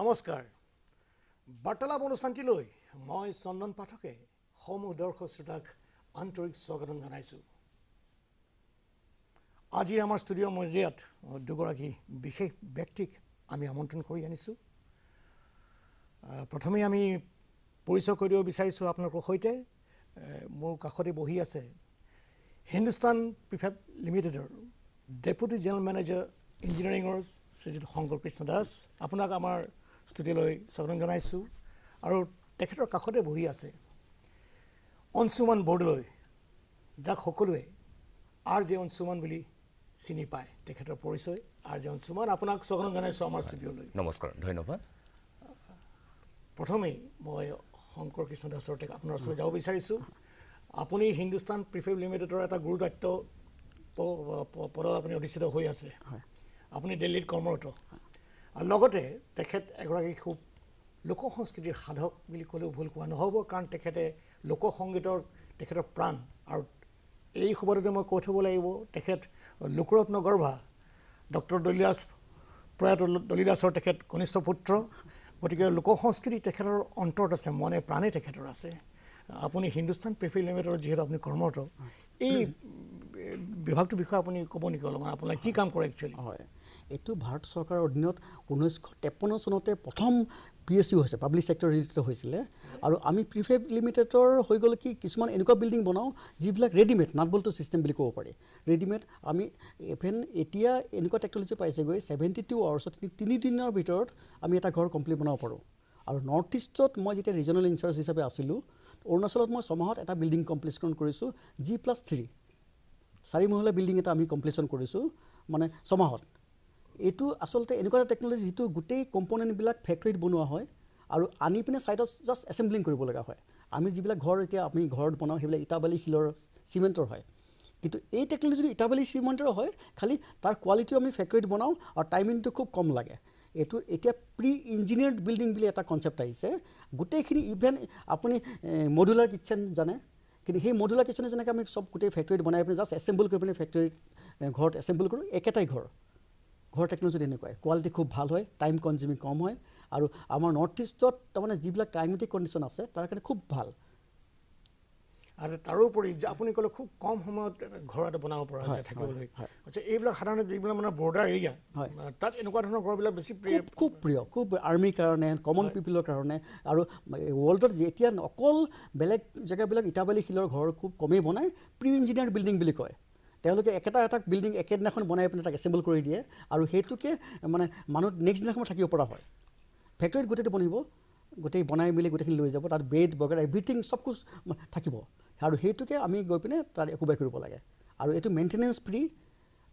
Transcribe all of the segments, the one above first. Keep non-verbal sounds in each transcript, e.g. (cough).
নমস্কাৰ বাৰ্তালাপ অনুষ্ঠানটিলৈ মই চন্দন পাঠকে সমূহ দৰ্শক শ্ৰোতাক আন্তৰিক স্বাগতম জনাইছোঁ আজি আমাৰ ষ্টুডিঅ' মজিয়াত দুগৰাকী বিশেষ ব্যক্তিক আমি আমন্ত্ৰণ কৰি আনিছোঁ প্ৰথমে আমি পৰিচয় কৰি দিব বিচাৰিছোঁ আপোনালোকৰ সৈতে মোৰ কাষতে বহি আছে হিন্দুস্তান প্ৰিফেট লিমিটেডৰ ডেপুটি জেনেৰেল মেনেজাৰ ইঞ্জিনিয়াৰিঙৰ শ্ৰীযুত শংকৰ কৃষ্ণ দাস আপোনাক আমাৰ স্তুতিলৈ স্বাগতম জনাইছোঁ আৰু তেখেতৰ কাষতে বহি আছে অনুমান বৰদলৈ যাক সকলোৱে আৰ জে অংশুমান বুলি চিনি পায় তেখেতৰ পৰিচয় আৰ জে অংশুমান আপোনাক স্বাগতম জনাইছোঁ আমাৰ ষ্টুডিঅ'লৈ নমস্কাৰ ধন্যবাদ প্ৰথমেই মই শংকৰ কৃষ্ণ দাসৰ তেখেত আপোনাৰ ওচৰলৈ যাব বিচাৰিছোঁ আপুনি হিন্দুস্তান প্ৰিফেব লিমিটেডৰ এটা গুৰুদায়িত্ব পদত আপুনি অধিষ্ঠিত হৈ আছে আপুনি দিল্লীত কৰ্মৰত আৰু লগতে তেখেত এগৰাকী খুব লোক সংস্কৃতিৰ সাধক বুলি ক'লেও ভুল কোৱা নহ'ব কাৰণ তেখেতে লোকসংগীতৰ তেখেতৰ প্ৰাণ আৰু এই সুবাদতে মই কৈ থ'ব লাগিব তেখেত লোকৰত্ন গৰ্ভা ডক্টৰ দলিদাস প্ৰয়াত দলিদাসৰ তেখেত কনিষ্ঠ পুত্ৰ গতিকে লোক সংস্কৃতি তেখেতৰ অন্তৰত আছে মনে প্ৰাণে তেখেতৰ আছে আপুনি হিন্দুস্তান প্ৰেফিল লিমিটেডৰ যিহেতু আপুনি কৰ্মৰত এই বিভাগটোৰ বিষয়ে আপুনি ক'ব নেকি অলপমান আপোনাৰ কি কাম কৰে একচুৱেলি হয় এইটো ভাৰত চৰকাৰৰ অধীনত ঊনৈছশ তেপন্ন চনতে প্ৰথম পি এছ ইউ হৈছে পাব্লিক চেক্টৰ ৰিলেটেড হৈছিলে আৰু আমি প্ৰিফেড লিমিটেডৰ হৈ গ'লে কি কিছুমান এনেকুৱা বিল্ডিং বনাওঁ যিবিলাক ৰেডিমেড নাটবল্টো ছিষ্টেম বুলি ক'ব পাৰি ৰেডিমেড আমি ইভেন এতিয়া এনেকুৱা টেকনলজি পাইছেগৈ ছেভেণ্টি টু আৱাৰ্ছত তিনিদিনৰ ভিতৰত আমি এটা ঘৰ কমপ্লিট বনাব পাৰোঁ আৰু নৰ্থ ইষ্টত মই যেতিয়া ৰিজনেল ইঞ্চাৰ্জ হিচাপে আছিলোঁ অৰুণাচলত মই ছমাহত এটা বিল্ডিং কমপ্লিটকৰণ কৰিছোঁ জি প্লাছ থ্ৰী চাৰিমহলীয়া বিল্ডিং এটা আমি কমপ্লিটন কৰিছোঁ মানে ছমাহত এইটো আচলতে এনেকুৱা এটা টেকন'লজি যিটো গোটেই কম্পনেণ্টবিলাক ফেক্টৰীত বনোৱা হয় আৰু আনি পিনে ছাইডত জাষ্ট এছেম্বলিং কৰিব লগা হয় আমি যিবিলাক ঘৰ এতিয়া আমি ঘৰত বনাওঁ সেইবিলাক ইটাবালি শিলৰ চিমেণ্টৰ হয় কিন্তু এই টেকন'লজিটো ইটাবালি চিমেণ্টৰ হয় খালি তাৰ কোৱালিটিও আমি ফেক্টৰীত বনাওঁ আৰু টাইমিংটো খুব কম লাগে এইটো এতিয়া প্ৰি ইঞ্জিনিয়াৰ্ড বিল্ডিং বুলি এটা কনচেপ্ট আহিছে গোটেইখিনি ইভেন আপুনি মডুলাৰ কিটচেন জানে কিন্তু সেই মডুলাৰ কিটচেনে যেনেকৈ আমি চব গোটেই ফেক্টৰীত বনাই পিনে জাষ্ট এছেম্বল কৰি পিনে ফেক্টৰীত ঘৰত এছেম্বল কৰোঁ একেটাই ঘৰ ঘৰ টেকন'লজি এনেকুৱাই কোৱালিটি খুব ভাল হয় টাইম কনজিউমিং কম হয় আৰু আমাৰ নৰ্থ ইষ্টত তাৰমানে যিবিলাক ক্লাইমেটিক কণ্ডিশ্যন আছে তাৰ কাৰণে খুব ভাল আৰু তাৰোপৰি আপুনি ক'লে খুব কম সময়ত ঘৰত বনাব পৰা যায় থাকিবলৈ আচ্ছা এইবিলাক সাধাৰণতে যিবিলাক মানে বৰ্ডাৰ এৰিয়া হয় তাত এনেকুৱা ধৰণৰ ঘৰবিলাক বেছি প্ৰিয় খুব প্ৰিয় খুব আৰ্মিৰ কাৰণে কমন পিপলৰ কাৰণে আৰু ৱৰ্ল্ডত এতিয়া অকল বেলেগ জেগাবিলাক ইটাবালি শিলৰ ঘৰ খুব কমেই বনায় প্ৰি ইঞ্জিনিয়াৰ বিল্ডিং বুলি কয় তেওঁলোকে একেটা এটা বিল্ডিং একেদিনাখন বনাই পিনে তাক এচেম্বল কৰি দিয়ে আৰু সেইটোকে মানে মানুহ নেক্সট দিনাখন থাকিব পৰা হয় ফেক্টৰীত গোটেইটো বনিব গোটেই বনাই মেলি গোটেইখিনি লৈ যাব তাত বেড বগেৰা এভ্ৰিথিং চব কুচ থাকিব আৰু সেইটোকে আমি গৈ পিনে তাত একোবাই কৰিব লাগে আৰু এইটো মেইনটেনেঞ্চ ফ্ৰী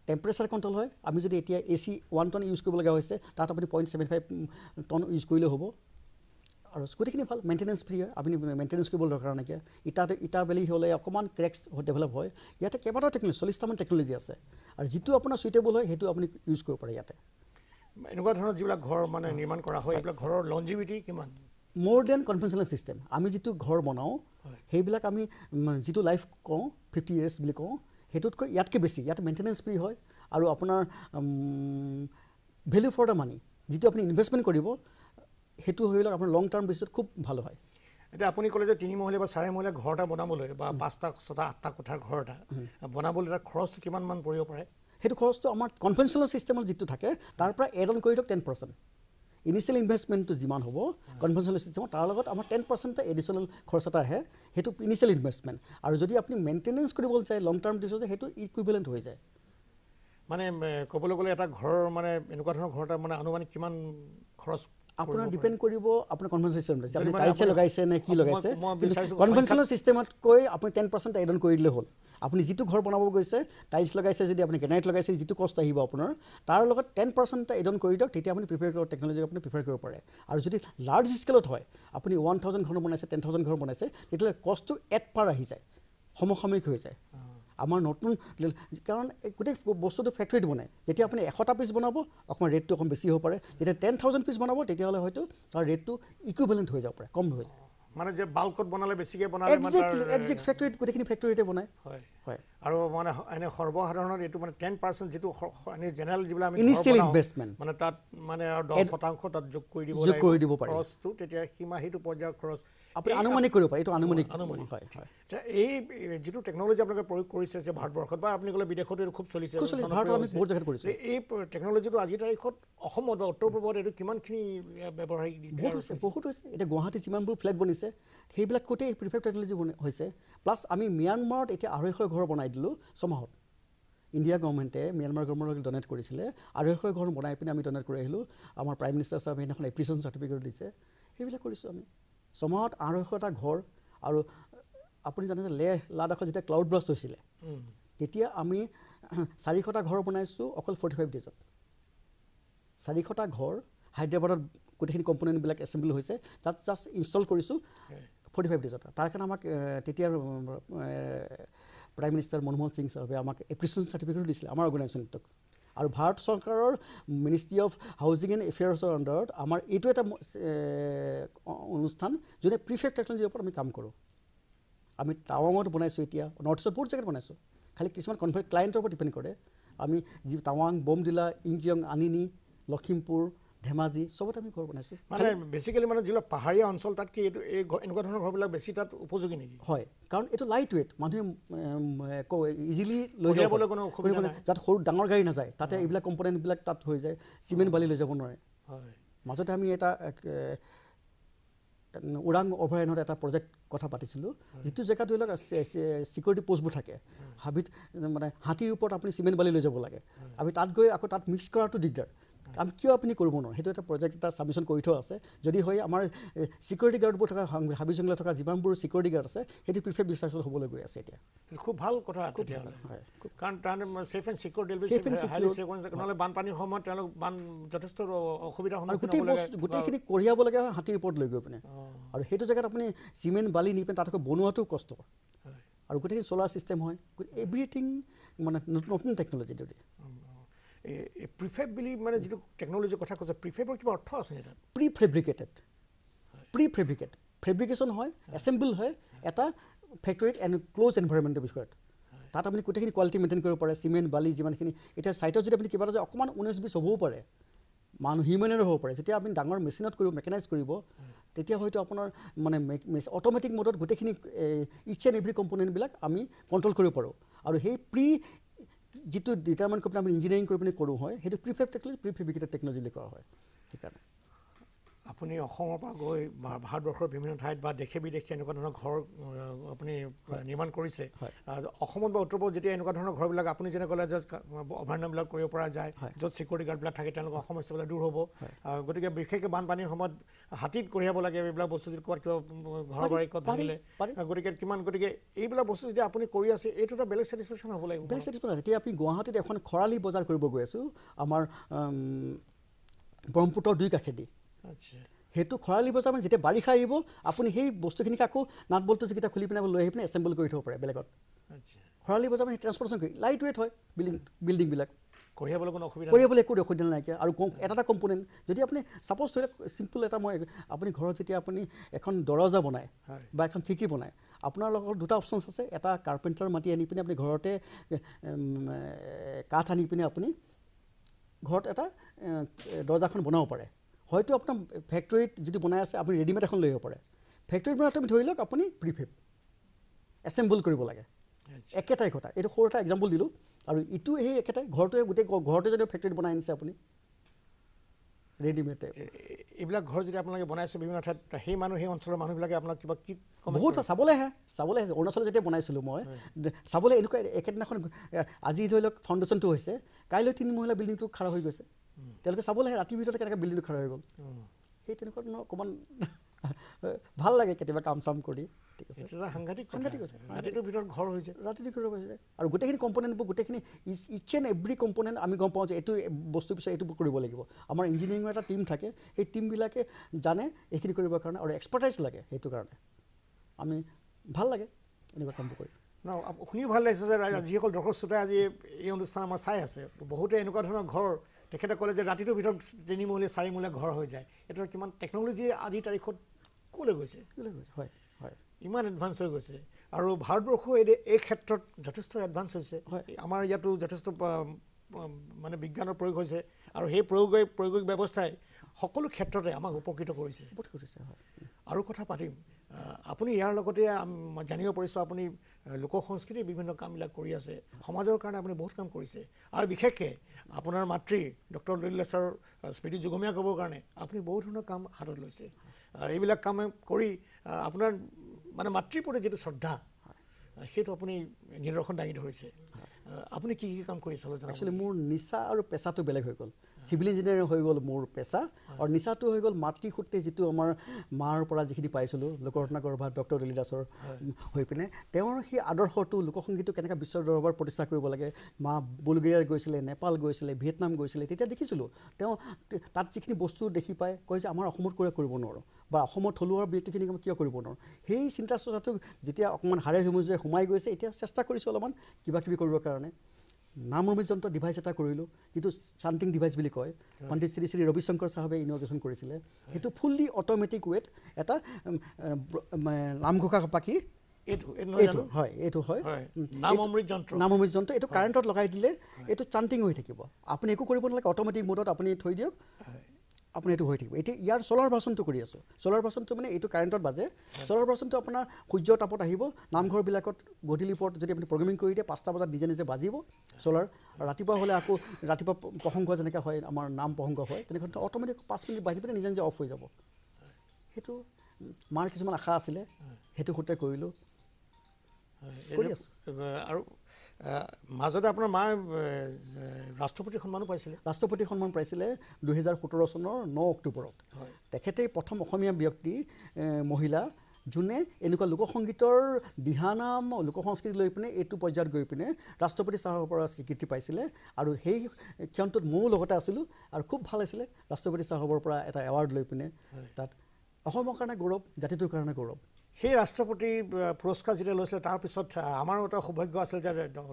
টেম্পাৰেচাৰ কণ্ট্ৰল হয় আমি যদি এতিয়া A C one ton use কৰিবলগীয়া হৈছে তাত আপুনি point seven five ton use কৰিলেও হ'ব আৰু স্কুটিখিনি ভাল মেইনটেনেঞ্চ ফ্ৰী হয় আপুনি মেইনটেনেন্স কৰিব দৰকাৰ নাইকে ইটাতে ইটা বেলি হ'লে অকণমান ক্ৰেকছ ডেভেলপ হয় ইয়াতে কেইবাটাও টেকনলজি চল্লিছটামান টেকনলজি আছে আৰু যিটো আপোনাৰ চুইটেবল হয় সেইটো আপুনি ইউজ কৰিব পাৰে ইয়াতে এনেকুৱা ধৰণৰ যিবিলাক ঘৰ মানে নিৰ্মাণ কৰা হয় এইবিলাক ঘৰৰ লঞ্জিভিটি কিমান মোৰ দেন কনভেনচনেল ছিষ্টেম আমি যিটো ঘৰ বনাওঁ সেইবিলাক আমি যিটো লাইফ কওঁ ফিফটি ইয়েৰ্ছ বুলি কওঁ সেইটোতকৈ ইয়াতকৈ বেছি ইয়াত মেইনটেনেঞ্চ ফ্ৰী হয় আৰু আপোনাৰ ভেলিউ ফৰ দ্য মানি যিটো আপুনি ইনভেষ্টমেণ্ট কৰিব সেইটো হৈ লওক আপোনাৰ লং টাৰ্ম বেচিছত খুব ভাল হয় এতিয়া আপুনি ক'লে যে তিনিমহলীয়া বা চাৰে মহলীয়া ঘৰ এটা বনাবলৈ বা পাঁচটা ছটা আঠটা কোঠাৰ ঘৰ এটা বনাবলৈ এটা খৰচটো কিমানমান পৰিব পাৰে সেইটো খৰচটো আমাৰ কনভেনশ্যনেল ছিষ্টেমত যিটো থাকে তাৰ পৰা এড অন কৰি দিয়ক টেন পাৰ্চেণ্ট ইনিচিয়েল ইনভেষ্টমেণ্টটো যিমান হ'ব কনভেনশ্যনেল ছিষ্টেমত তাৰ লগত আমাৰ টেন পাৰ্চেণ্ট এটা এডিশ্যনেল খৰচ এটা আহে সেইটো ইনিচিয়েল ইনভেষ্টমেণ্ট আৰু যদি আপুনি মেইনটেনেঞ্চ কৰিবলৈ যায় লং টাৰ্ম দিছে সেইটো ইকুইভেলেণ্ট হৈ যায় মানে ক'বলৈ গ'লে এটা ঘৰৰ মানে এনেকুৱা ধৰণৰ ঘৰ এটা মানে আনুমানিক কিমান খৰচ আপোনাৰ ডিপেণ্ড কৰিব আপোনাৰ কনভেনশ্যনেল যে আপুনি টাইলছে লগাইছে নে কি লগাইছে কিন্তু কনভেনশ্যনেল ছিষ্টেমতকৈ আপুনি টেন পাৰ্চেণ্ট এডন কৰি দিলে হ'ল আপুনি যিটো ঘৰ বনাব গৈছে টাইলছ লগাইছে যদি আপুনি গেনাইট লগাইছে যিটো কষ্ট আহিব আপোনাৰ তাৰ লগত টেন পাৰ্চেণ্ট এটা এডন কৰি দিয়ক তেতিয়া আপুনি প্ৰিফাৰ কৰিব টেকনলজিক আপুনি প্ৰিফাৰ কৰিব পাৰে আৰু যদি লাৰ্জ স্কেলত হয় আপুনি ওৱান থাউজেণ্ড ঘৰ বনাইছে টেন থাউজেণ্ড ঘৰ বনাইছে তেতিয়াহ'লে কষ্টটো এট পাৰ আহি যায় সমসাময়িক হৈ যায় আমাৰ নতুন কাৰণ গোটেই বস্তুটো ফেক্টৰীত বনায় যেতিয়া আপুনি এশটা পিছ বনাব অকণমান ৰেটটো অকণ বেছি হ'ব পাৰে যেতিয়া টেন থাউজেণ্ড পিছ বনাব তেতিয়াহ'লে হয়তো তাৰ ৰেটটো ইকুইভেলেণ্ট হৈ যাব পাৰে কম হৈ যায় মানে যে বাল্কত বনালে বেছিকে বনালে ফেক্টৰীত গোটেইখিনি ফেক্টৰীতে বনায় হয় হয় আৰু মানে এনে সৰ্বসাধাৰণত এইটো মানে টেন পাৰ্চেণ্ট যিটো জেনেৰেল যিবিলাক ইনিচিয়েল ইনভেষ্টমেণ্ট মানে তাত মানে দহ শতাংশ তাত যোগ কৰি দিব যোগ কৰি দিব পাৰে খৰচটো তেতিয়া সীমা পৰ্যায়ৰ খৰচ আপুনি আনুমানিক কৰিব পাৰে এইটো আনুমানিক আনুমানিক হয় এই যিটো টেকনলজি আপোনালোকে প্ৰয়োগ কৰিছে যে ভাৰতবৰ্ষত বা আপুনি ক'লে বিদেশতো খুব চলিছে ভাৰতত আমি বহুত জেগাত কৰিছোঁ এই টেকনলজিটো আজিৰ তাৰিখত অসমত বা উত্তৰ পূৰ্বত এইটো কিমানখিনি ব্যৱহাৰিক বহুত হৈছে বহুত হৈছে এতিয়া গুৱাহাটী যিমানবোৰ ফ্লেগ বনিছে সেইবিলাক গোটেই প্ৰিফেক্ট টেকনলজি হৈছে প্লাছ আমি ম্যানমাৰত এতিয়া আঢ়ৈশ ঘৰ বনাই দিলোঁ ছমাহত ইণ্ডিয়া গভৰ্ণমেণ্টে ম্যানমাৰ গভৰ্ণমেণ্টক ডনেট কৰিছিলে আঢ়ৈশ ঘৰ বনাই পিনে আমি ডনেট কৰি আহিলোঁ আমাৰ প্ৰাইম মিনিষ্টাৰ চাহাবে সেইদিনাখন এপ্ৰিচিয়েশ্যন চাৰ্টিফিকেট দিছে সেইবিলাক কৰিছোঁ আমি ছমাহত আঢ়ৈশ এটা ঘৰ আৰু আপুনি জানে যে লেহ লাডাখত যেতিয়া ক্লাউড ব্লাষ্ট হৈছিলে তেতিয়া আমি (clears throat) চাৰিশটা ঘৰ বনাইছোঁ অকল ফৰ্টি ফাইভ ডেজত চাৰিশটা ঘৰ হায়দৰাবাদত গোটেইখিনি কম্পনেণ্টবিলাক এছেম্বল হৈছে তাত জাষ্ট ইনষ্টল কৰিছোঁ ফৰ্টি ফাইভ ডেজত তাৰ কাৰণে আমাক তেতিয়াৰ প্ৰাইম মিনিষ্টাৰ মনমোহন সিং চাহাবে আমাক এপ্ৰিচিয়েশ্যন চাৰ্টিফিকেটো দিছিলে আমাৰ অৰ্গেনাইজেশ্যনটোক আৰু ভাৰত চৰকাৰৰ মিনিষ্ট্ৰী অফ হাউজিং এণ্ড এফেয়াৰ্ছৰ আণ্ডাৰত আমাৰ এইটো এটা অনুষ্ঠান যোনে প্ৰিফেক্ট টেকনলজিৰ ওপৰত আমি কাম কৰোঁ আমি টাৱাঙত বনাইছোঁ এতিয়া নৰ্থ ইষ্টত বহুত জেগাত বনাইছোঁ খালী কিছুমান কনফাৰেন্স ক্লায়েণ্টৰ ওপৰত ডিপেণ্ড কৰে আমি যি টাৱাং বমদিলা ইংকিয়ং আনিনি লখিমপুৰ ধেমাজি চবত আমি ঘৰ বনাইছোঁ মানে বেছিকেলি মানে যিবিলাক পাহাৰীয়া অঞ্চল তাত কি এইটো এই এনেকুৱা ধৰণৰ ঘৰবিলাক বেছি তাত উপযোগী নেকি হয় কাৰণ এইটো লাইট ৱেট মানুহে ইজিলি লৈ যাবলৈ কোনো অসুবিধা নাই যাতে সৰু ডাঙৰ গাড়ী নাযায় তাতে এইবিলাক কম্পনেণ্টবিলাক তাত হৈ যায় চিমেণ্ট বালি লৈ যাব নোৱাৰে হয় মাজতে আমি এটা ওৰাং অভয়াৰণ্যত এটা প্ৰজেক্ট কথা পাতিছিলোঁ যিটো জেগাত ধৰি লওক ছিকিউৰিটি পষ্টবোৰ থাকে হাবিত মানে হাতীৰ ওপৰত আপুনি চিমেণ্ট বালি লৈ যাব লাগে আমি তাত গৈ আকৌ তাত মিক্স কৰাটো দিগদাৰ আমি কিয় আপুনি কৰিব নোৱাৰোঁ সেইটো এটা প্ৰজেক্ট এটা ছাবমিশ্যন কৰি থোৱা আছে যদি হয় আমাৰ ছিকিউৰিটি গাৰ্ডবোৰ থকা হাবি জংলা থকা যিমানবোৰ ছিকিউৰিটি গাৰ্ড আছে সেইটো প্ৰিফাৰ বিচাৰ হ'বলৈ গৈ আছে এতিয়া খুব ভাল কথা গোটেইখিনি কঢ়িয়াব লাগে হাতীৰ ওপৰত লৈ গৈ পিনে আৰু সেইটো জেগাত আপুনি চিমেণ্ট বালি নি পিনে তাত আকৌ বনোৱাটো কষ্ট আৰু গোটেইখিনি চ'লাৰ ছিষ্টেম হয় এভৰিথিং মানে নতুন নতুন টেকন'লজি দিয়ে প্ৰিফেব বুলি মানে যিটো টেকন'লজিৰ কথা কৈছে প্ৰিফেবৰ কিবা অৰ্থ আছে নেকি তাত pre fabricated pre fabricate fabrication হয় এচেম্বল হয় এটা ফেক্টৰীত এন ক্লজ এনভাইৰমেণ্টৰ বিষয়ত তাত আপুনি গোটেইখিনি কোৱালিটি মেইনটেইন কৰিব পাৰে চিমেণ্ট বালি যিমানখিনি এতিয়া ছাইটত যদি আপুনি কিবা এটা যে অকণমান ঊনৈছ বিছ হ'বও পাৰে মানুহ হিউমেনৰ হ'ব পাৰে যেতিয়া আপুনি ডাঙৰ মেচিনত কৰিব মেকানাইজ কৰিব তেতিয়া হয়তো আপোনাৰ মানে অট'মেটিক মডত গোটেইখিনি ইচ এণ্ড এভৰি কম্পনেণ্টবিলাক আমি কণ্ট্ৰল কৰিব পাৰোঁ আৰু সেই প্ৰি যিটো ডিটাৰমেণ্ট কৰি পিনে আমি ইঞ্জিনিয়াৰিং কৰি পিনে কৰোঁ হয় সেইটো প্ৰিফেব টেকনলজি প্ৰিফেবিকেটেড টেকনলজি বুলি কোৱা হয় সেইকাৰণে আপুনি অসমৰ পৰা গৈ ভাৰতবৰ্ষৰ বিভিন্ন ঠাইত বা দেশে বিদেশে এনেকুৱা ধৰণৰ ঘৰ আপুনি নিৰ্মাণ কৰিছে অসমত বা উত্তৰ পূব যেতিয়া এনেকুৱা ধৰণৰ ঘৰবিলাক আপুনি যেনে ক'লে য'ত অভয়াৰণ্যবিলাক কৰিব পৰা যায় য'ত ছিকিউৰিটি গাৰ্ডবিলাক থাকে তেওঁলোকৰ সমস্যাবিলাক দূৰ হ'ব গতিকে বিশেষকৈ বানপানীৰ সময়ত হাতীত কঢ়িয়াব লাগে এইবিলাক বস্তু যদি ক'ৰবাত কিবা ঘৰ বাৰী ক'ত ভাঙিলে গতিকে কিমান গতিকে এইবিলাক বস্তু যেতিয়া আপুনি কৰি আছে এইটো এটা বেলেগ ছেটিছফেকশ্যন হ'ব লাগিব বেলেগ ছেটিছফেকশ্যন যেতিয়া আপুনি গুৱাহাটীত এখন খৰালি বজাৰ কৰিব গৈ আছোঁ আমাৰ ব্ৰহ্মপুত্ৰৰ দুই কাষেদি সেইটো খৰালি বজাৰ মানে যেতিয়া বাৰিষা আহিব আপুনি সেই বস্তুখিনিক আকৌ নাট বল্টো যিকেইটা খুলি পিনে লৈ আহি পিনে এচেম্বল কৰি থ'ব পাৰে বেলেগত খৰালি বজাৰ মানে ট্ৰেঞ্চপৰ্টেশ্যন কৰি লাইট ৱেট হয় বিল্ডিং বিল্ডিংবিলাক কঢ়িয়াবলৈ কোনো অসুবিধা কঢ়িয়াবলৈ একো অসুবিধা নাইকিয়া আৰু কম এটা এটা কম্পনেণ্ট যদি আপুনি চাপ'জ ধৰি লওক চিম্পল এটা মই আপুনি ঘৰত যেতিয়া আপুনি এখন দৰজা বনায় বা এখন খিৰিকি বনায় আপোনাৰ লগত দুটা অপশ্যনছ আছে এটা কাৰ্পেণ্টাৰ মাটি আনি পিনে আপুনি ঘৰতে কাঠ আনি পিনে আপুনি ঘৰত এটা দৰ্জাখন বনাব পাৰে হয়তো আপোনাৰ ফেক্টৰীত যদি বনাই আছে আপুনি ৰেডিমেড এখন লৈ আহিব পাৰে ফেক্টৰীত বনাই বনাওঁতে ধৰি লওক আপুনি প্ৰিফেপ এচেম্বল কৰিব লাগে একেটাই কথা এইটো সৰু এটা এক্সাম্পল দিলোঁ আৰু ইটো সেই একেটাই ঘৰটোৱে গোটেই ঘৰতে যদি ফেক্টৰীত বনাই আনিছে আপুনি ৰেডিমেড এইবিলাক ঘৰ যদি আপোনালোকে বনাইছে বিভিন্ন ঠাইত সেই মানুহ সেই অঞ্চলৰ মানুহবিলাকে আপোনাক কিবা কি বহুত চাবলৈ আহে চাবলৈ আহে অৰুণাচলত যেতিয়া বনাইছিলোঁ মই চাবলৈ এনেকুৱা একেদিনাখন আজি ধৰি লওক ফাউণ্ডেশ্যনটো হৈছে কাইলৈ তিনি মহিলা বিল্ডিংটো খাৰা হৈ গৈছে তেওঁলোকে চাব লাগে ৰাতিৰ ভিতৰতে কেনেকৈ বিল্ডিং খাৰা হৈ গ'ল সেই তেনেকুৱা ধৰণৰ অকণমান (laughs) ভাল লাগে কেতিয়াবা কাম চাম কৰি ঠিক আছে সাংঘাতিক ৰাতিটোৰ ভিতৰত ঘৰ হৈছে ৰাতিটো ঘৰ হৈছে আৰু গোটেইখিনি কম্পনেণ্টবোৰ গোটেইখিনি each each and every component আমি গম পাওঁ যে এইটো বস্তু পিছত এইটো কৰিব লাগিব আমাৰ ইঞ্জিনিয়াৰিঙৰ এটা টীম থাকে সেই টীমবিলাকে জানে এইখিনি কৰিবৰ কাৰণে আৰু এক্সপাৰ্টাইজ লাগে সেইটো কাৰণে আমি ভাল লাগে এনেকুৱা কামবোৰ কৰি ন শুনিও ভাল লাগিছে যে যিসকল দৰ্শক শ্ৰোতাই আজি এই অনুষ্ঠান আমাৰ চাই আছে বহুতে এনেকুৱা ধৰণৰ ঘৰ তেখেতে ক'লে যে ৰাতিটোৰ ভিতৰত তিনিমহলীয়া চাৰিমহলীয়া ঘৰ হৈ যায় এইটো কিমান টেকন'লজি আজিৰ তাৰিখত ক'লৈ গৈছে ক'লৈ গৈছে হয় হয় ইমান এডভান্স হৈ গৈছে আৰু ভাৰতবৰ্ষ এই এই ক্ষেত্ৰত যথেষ্ট এডভান্স হৈছে হয় আমাৰ ইয়াতো যথেষ্ট মানে বিজ্ঞানৰ প্ৰয়োগ হৈছে আৰু সেই প্ৰয়োগ প্ৰয়োগিক ব্যৱস্থাই সকলো ক্ষেত্ৰতে আমাক উপকৃত কৰিছে হয় আৰু কথা পাতিম আপুনি ইয়াৰ লগতে জানিব পাৰিছোঁ আপুনি লোক সংস্কৃতিৰ বিভিন্ন কামবিলাক কৰি আছে সমাজৰ কাৰণে আপুনি বহুত কাম কৰিছে আৰু বিশেষকৈ আপোনাৰ মাতৃ ডক্টৰ লীলেশ্বৰ স্মৃতি যুগমীয়া ক'বৰ কাৰণে আপুনি বহু ধৰণৰ কাম হাতত লৈছে এইবিলাক কাম কৰি আপোনাৰ মানে মাতৃৰ প্ৰতি যিটো শ্ৰদ্ধা সেইটো আপুনি নিদৰ্শন দাঙি ধৰিছে আপুনি কি কি কাম কৰিছে মোৰ নিচা আৰু পেচাটো বেলেগ হৈ গ'ল চিভিল ইঞ্জিনিয়াৰিং হৈ গ'ল মোৰ পেচা আৰু নিচাটো হৈ গ'ল মাতৃ সূত্ৰে যিটো আমাৰ মাৰ পৰা যিখিনি পাইছিলোঁ লোকৰত্নাগৰ বা ডক্টৰ দলিদাসৰ হৈ পিনে তেওঁৰ সেই আদৰ্শটো লোকসংগীতটো কেনেকৈ বিশ্ব দৰবাৰ প্ৰতিষ্ঠা কৰিব লাগে মা বুলগেৰিয়াত গৈছিলে নেপাল গৈছিলে ভিয়েটনাম গৈছিলে তেতিয়া দেখিছিলোঁ তেওঁ তাত যিখিনি বস্তু দেখি পায় কয় যে আমাৰ অসমত কৰিব কৰিব নোৱাৰোঁ বা অসমত থলুৱা ব্যক্তিখিনিক আমি কিয় কৰিব নোৱাৰোঁ সেই চিন্তা চৰ্চাটো যেতিয়া অকণমান হাৰে হুমুজে সোমাই গৈছে এতিয়া চেষ্টা কৰিছোঁ অলপমান কিবা কিবি কৰিবৰ কাৰণে নাম যন্ত্ৰ ডিভাইচ এটা কৰিলোঁ যিটো চান্তিং ডিভাইচ বুলি কয় পণ্ডিত শ্ৰী শ্ৰী ৰবিশংকৰ চাহাবে ইনগ্ৰেশ্যন কৰিছিলে সেইটো ফুল্লি অট'মেটিক ৱেত এটা নামঘোষা পাখি এইটো হয় এইটো হয় নাম অমৃত যন্ত্ৰ এইটো কাৰেণ্টত লগাই দিলে এইটো চান্তিং হৈ থাকিব আপুনি একো কৰিব নালাগে অট'মেটিক মোডত আপুনি থৈ দিয়ক আপুনি এইটো হৈ থাকিব এতিয়া ইয়াৰ চ'লাৰ ভাচনটো কৰি আছোঁ চ'লাৰ ভাচনটো মানে এইটো কাৰেণ্টত বাজে চ'লাৰ ভাচনটো আপোনাৰ সূৰ্য তাপত আহিব নামঘৰবিলাকত গধূলি পৰত যদি আপুনি প্ৰগ্ৰেমিং কৰি দিয়ে পাঁচটা বজাত নিজে নিজে বাজিব চ'লাৰ ৰাতিপুৱা হ'লে আকৌ ৰাতিপুৱা প্ৰসংগ যেনেকৈ হয় আমাৰ নাম প্ৰসংগ হয় তেনেকুৱা অট'মেটিক পাঁচ মিনিট বাঢ়ি পিনে নিজে নিজে অফ হৈ যাব সেইটো মাৰ কিছুমান আশা আছিলে সেইটো সূত্ৰে কৰিলোঁ আৰু মাজতে আপোনাৰ মা ৰাষ্ট্ৰপতি সন্মানো পাইছিলে ৰাষ্ট্ৰপতি সন্মান পাইছিলে দুহেজাৰ সোতৰ চনৰ ন অক্টোবৰত তেখেতেই প্ৰথম অসমীয়া ব্যক্তি মহিলা যোনে এনেকুৱা লোকসংগীতৰ দিহানাম লোক সংস্কৃতি লৈ পিনে এইটো পৰ্যায়ত গৈ পিনে ৰাষ্ট্ৰপতি চাহাবৰ পৰা স্বীকৃতি পাইছিলে আৰু সেই ক্ষণটোত ময়ো লগতে আছিলোঁ আৰু খুব ভাল আছিলে ৰাষ্ট্ৰপতি চাহাবৰ পৰা এটা এৱাৰ্ড লৈ পিনে তাত অসমৰ কাৰণে গৌৰৱ জাতিটোৰ কাৰণে গৌৰৱ সেই ৰাষ্ট্ৰপতিৰ পুৰস্কাৰ যেতিয়া লৈছিলে তাৰপিছত আমাৰো এটা সৌভাগ্য আছিল যে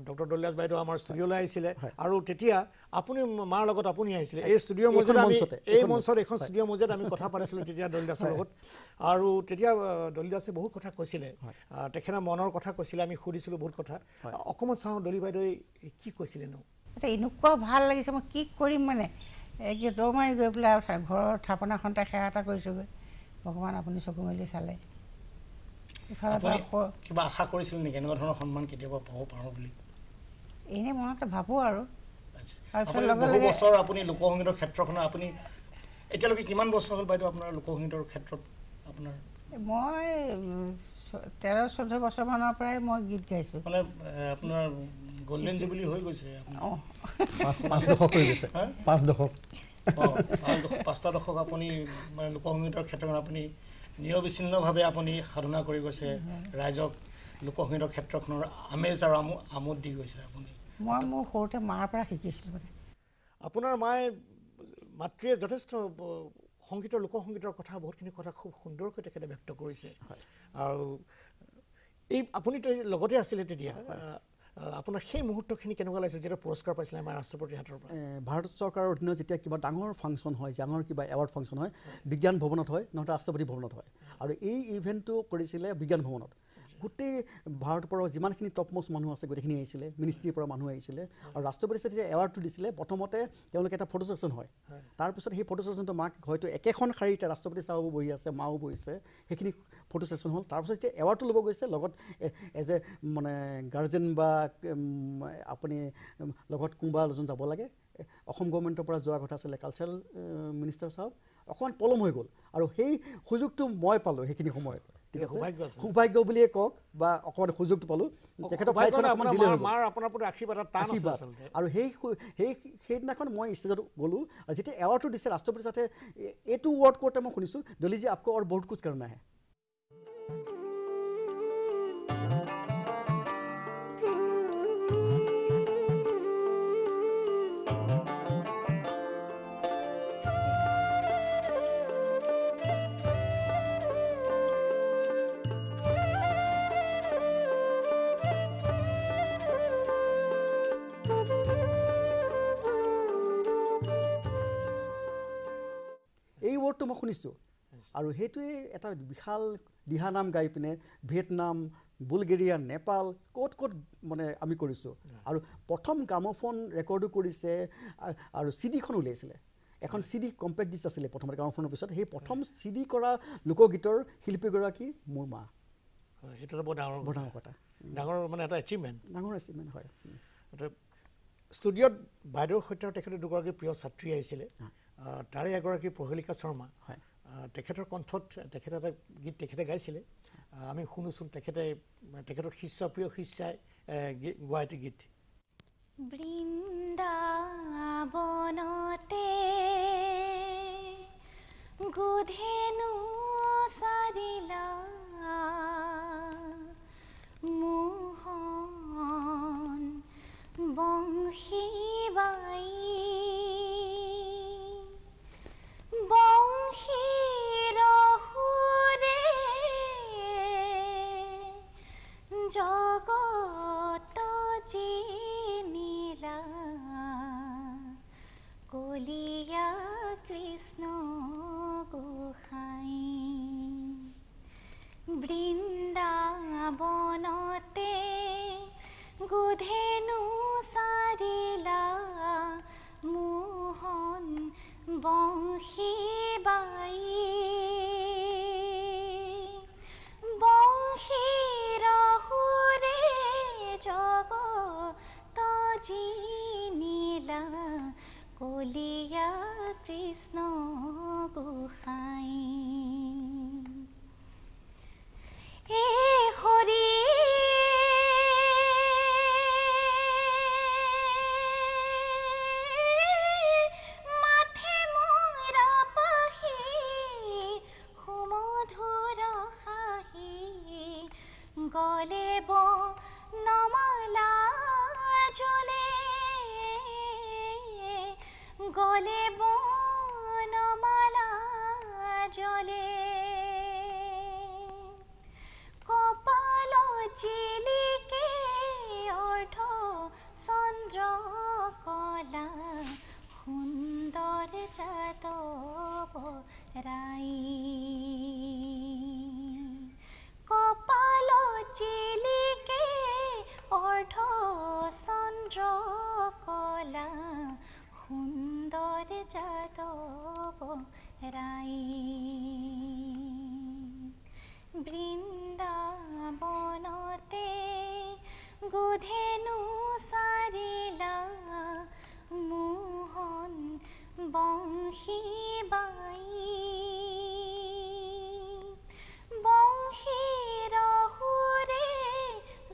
ডক্টৰ দলিয়াজ বাইদেউ আমাৰ ষ্টুডিঅ'লৈ আহিছিলে আৰু তেতিয়া আপুনি মাৰ লগত আপুনি আহিছিলে এই ষ্টুডিঅ' মজিয়া মঞ্চতে এই মঞ্চত এইখন ষ্টুডিঅ' মজিয়াত আমি কথা পাতিছিলোঁ তেতিয়া দলিদাসৰ লগত আৰু তেতিয়া দলিদাসে বহুত কথা কৈছিলে তেখেতে মনৰ কথা কৈছিলে আমি সুধিছিলোঁ বহুত কথা অকণমান চাওঁ দলি বাইদেউ কি কৈছিলেনো এতিয়া এনেকুৱা ভাল লাগিছে মই কি কৰিম মানে একে দৌৰ কিবা আশা কৰিছিল নেকি এনেকুৱা ধৰণৰ সন্মান কেতিয়াবা পাব পাৰোঁ বুলি এনেই মনতে ভাবোঁ আৰু বহু বছৰ আপুনি লোকসংগীতৰ ক্ষেত্ৰখনত আপুনি এতিয়ালৈকে কিমান বছৰ হ'ল বাইদেউ আপোনাৰ লোকসংগীতৰ ক্ষেত্ৰত আপোনাৰ মই তেৰ চৈধ্য বছৰমানৰ পৰাই মই গীত গাইছোঁ মানে আপোনাৰ গল্ডেন জুবুলি হৈ গৈছে পাঁচটা দশক আপুনি লোকসংগীতৰ ক্ষেত্ৰখন আপুনি নিৰবিচ্ছিন্নভাৱে আপুনি সাধনা কৰি গৈছে ৰাইজক লোকসংগীতৰ ক্ষেত্ৰখনৰ আমেজ আৰু আমোদ আমোদ দি গৈছে আপুনি মই মোৰ সৰুতে মাৰ পৰা শিকিছিলোঁ মানে আপোনাৰ মায়ে মাতৃয়ে যথেষ্ট সংগীতৰ লোকসংগীতৰ কথা বহুতখিনি কথা খুব সুন্দৰকৈ তেখেতে ব্যক্ত কৰিছে আৰু এই আপুনিতো লগতে আছিলে তেতিয়া আপোনাৰ সেই মুহূৰ্তখিনি কেনেকুৱা লাগিছে যেতিয়া পুৰস্কাৰ পাইছিলে আমাৰ ৰাষ্ট্ৰপতিৰ হাতৰ পৰা ভাৰত চৰকাৰৰ অধীনত যেতিয়া কিবা ডাঙৰ ফাংচন হয় ডাঙৰ কিবা এৱাৰ্ড ফাংচন হয় বিজ্ঞান ভৱনত হয় নহ'লে ৰাষ্ট্ৰপতি ভৱনত হয় আৰু এই ইভেণ্টটো কৰিছিলে বিজ্ঞান ভৱনত গোটেই ভাৰতৰ যিমানখিনি টপমষ্ট মানুহ আছে গোটেইখিনি আহিছিলে মিনিষ্ট্ৰীৰ পৰা মানুহ আহিছিলে আৰু ৰাষ্ট্ৰপতি যেতিয়া এৱাৰ্ডটো দিছিলে প্ৰথমতে তেওঁলোকে এটা ফটো ছেশ্যন হয় তাৰপিছত সেই ফটো ছেশ্যনটো মাক হয়তো একেখন শাৰীতে ৰাষ্ট্ৰপতি চাহো বহি আছে মাও বহিছে সেইখিনি ফটো ছেশ্যন হ'ল তাৰপিছত যেতিয়া এৱাৰ্ডটো ল'ব গৈছে লগত এজ এ মানে গাৰ্জেন বা আপুনি লগত কোনোবা এজন যাব লাগে অসম গভৰ্ণমেণ্টৰ পৰা যোৱাৰ কথা আছিলে কালচাৰেল মিনিষ্টাৰ চাহ অকণমান পলম হৈ গ'ল আৰু সেই সুযোগটো মই পালোঁ সেইখিনি সময়ত সৌভাগ্য বুলিয়ে কওক বা অকণমান সুযোগটো পালো পালোঁ আৰু সেই সেই সেইদিনাখন মই ষ্টেজত গ'লোঁ আৰু যেতিয়া এৱাৰ্ডটো দিছে ৰাষ্ট্ৰপতিৰ সাথে এইটো ৱৰ্ড কৰোঁতে মই শুনিছোঁ দলিজী আপকো আৰু বহুত কুচ কাৰণে আহে শুনিছোঁ আৰু সেইটোৱেই এটা বিশাল দিহানাম গাই পিনে ভিয়েটনাম বুলগেৰিয়া নেপাল ক'ত ক'ত মানে আমি কৰিছোঁ আৰু প্ৰথম গ্ৰামফোন ৰেকৰ্ডো কৰিছে আৰু চি ডিখন উলিয়াইছিলে এখন চি ডি কম্পেক্ট ডিছ আছিলে প্ৰথমতে গ্ৰামফোনৰ পিছত সেই প্ৰথম চি ডি কৰা লোকগীতৰ শিল্পীগৰাকী মোৰ মা সেইটো এটা বৰ ডাঙৰ বৰ ডাঙৰ কথা ডাঙৰ মানে এটা এচিভমেণ্ট ডাঙৰ এচিভমেণ্ট হয় ষ্টুডিঅ'ত বাইদেউৰ সৈতে তেখেতে দুগৰাকী প্ৰিয় ছাত্ৰী আহিছিলে তাৰে এগৰাকী প্ৰহেলিকা শৰ্মা তেখেতৰ কণ্ঠত তেখেতে এটা গীত তেখেতে গাইছিলে আমি শুনোচোন তেখেতে তেখেতৰ শিষ্য প্ৰিয় শিষ্যাই গুৱাহাটী গীত বৃন্দাবনতে গোধেনু চাৰিলা মোহন বংশী বৃন্দাবনতে গোধেনু চাৰিলা মোহন বংশী বৃন্দাবনতে গোধেনু চাৰিলা মোহন বংশী বাই বংশী ৰহুৰে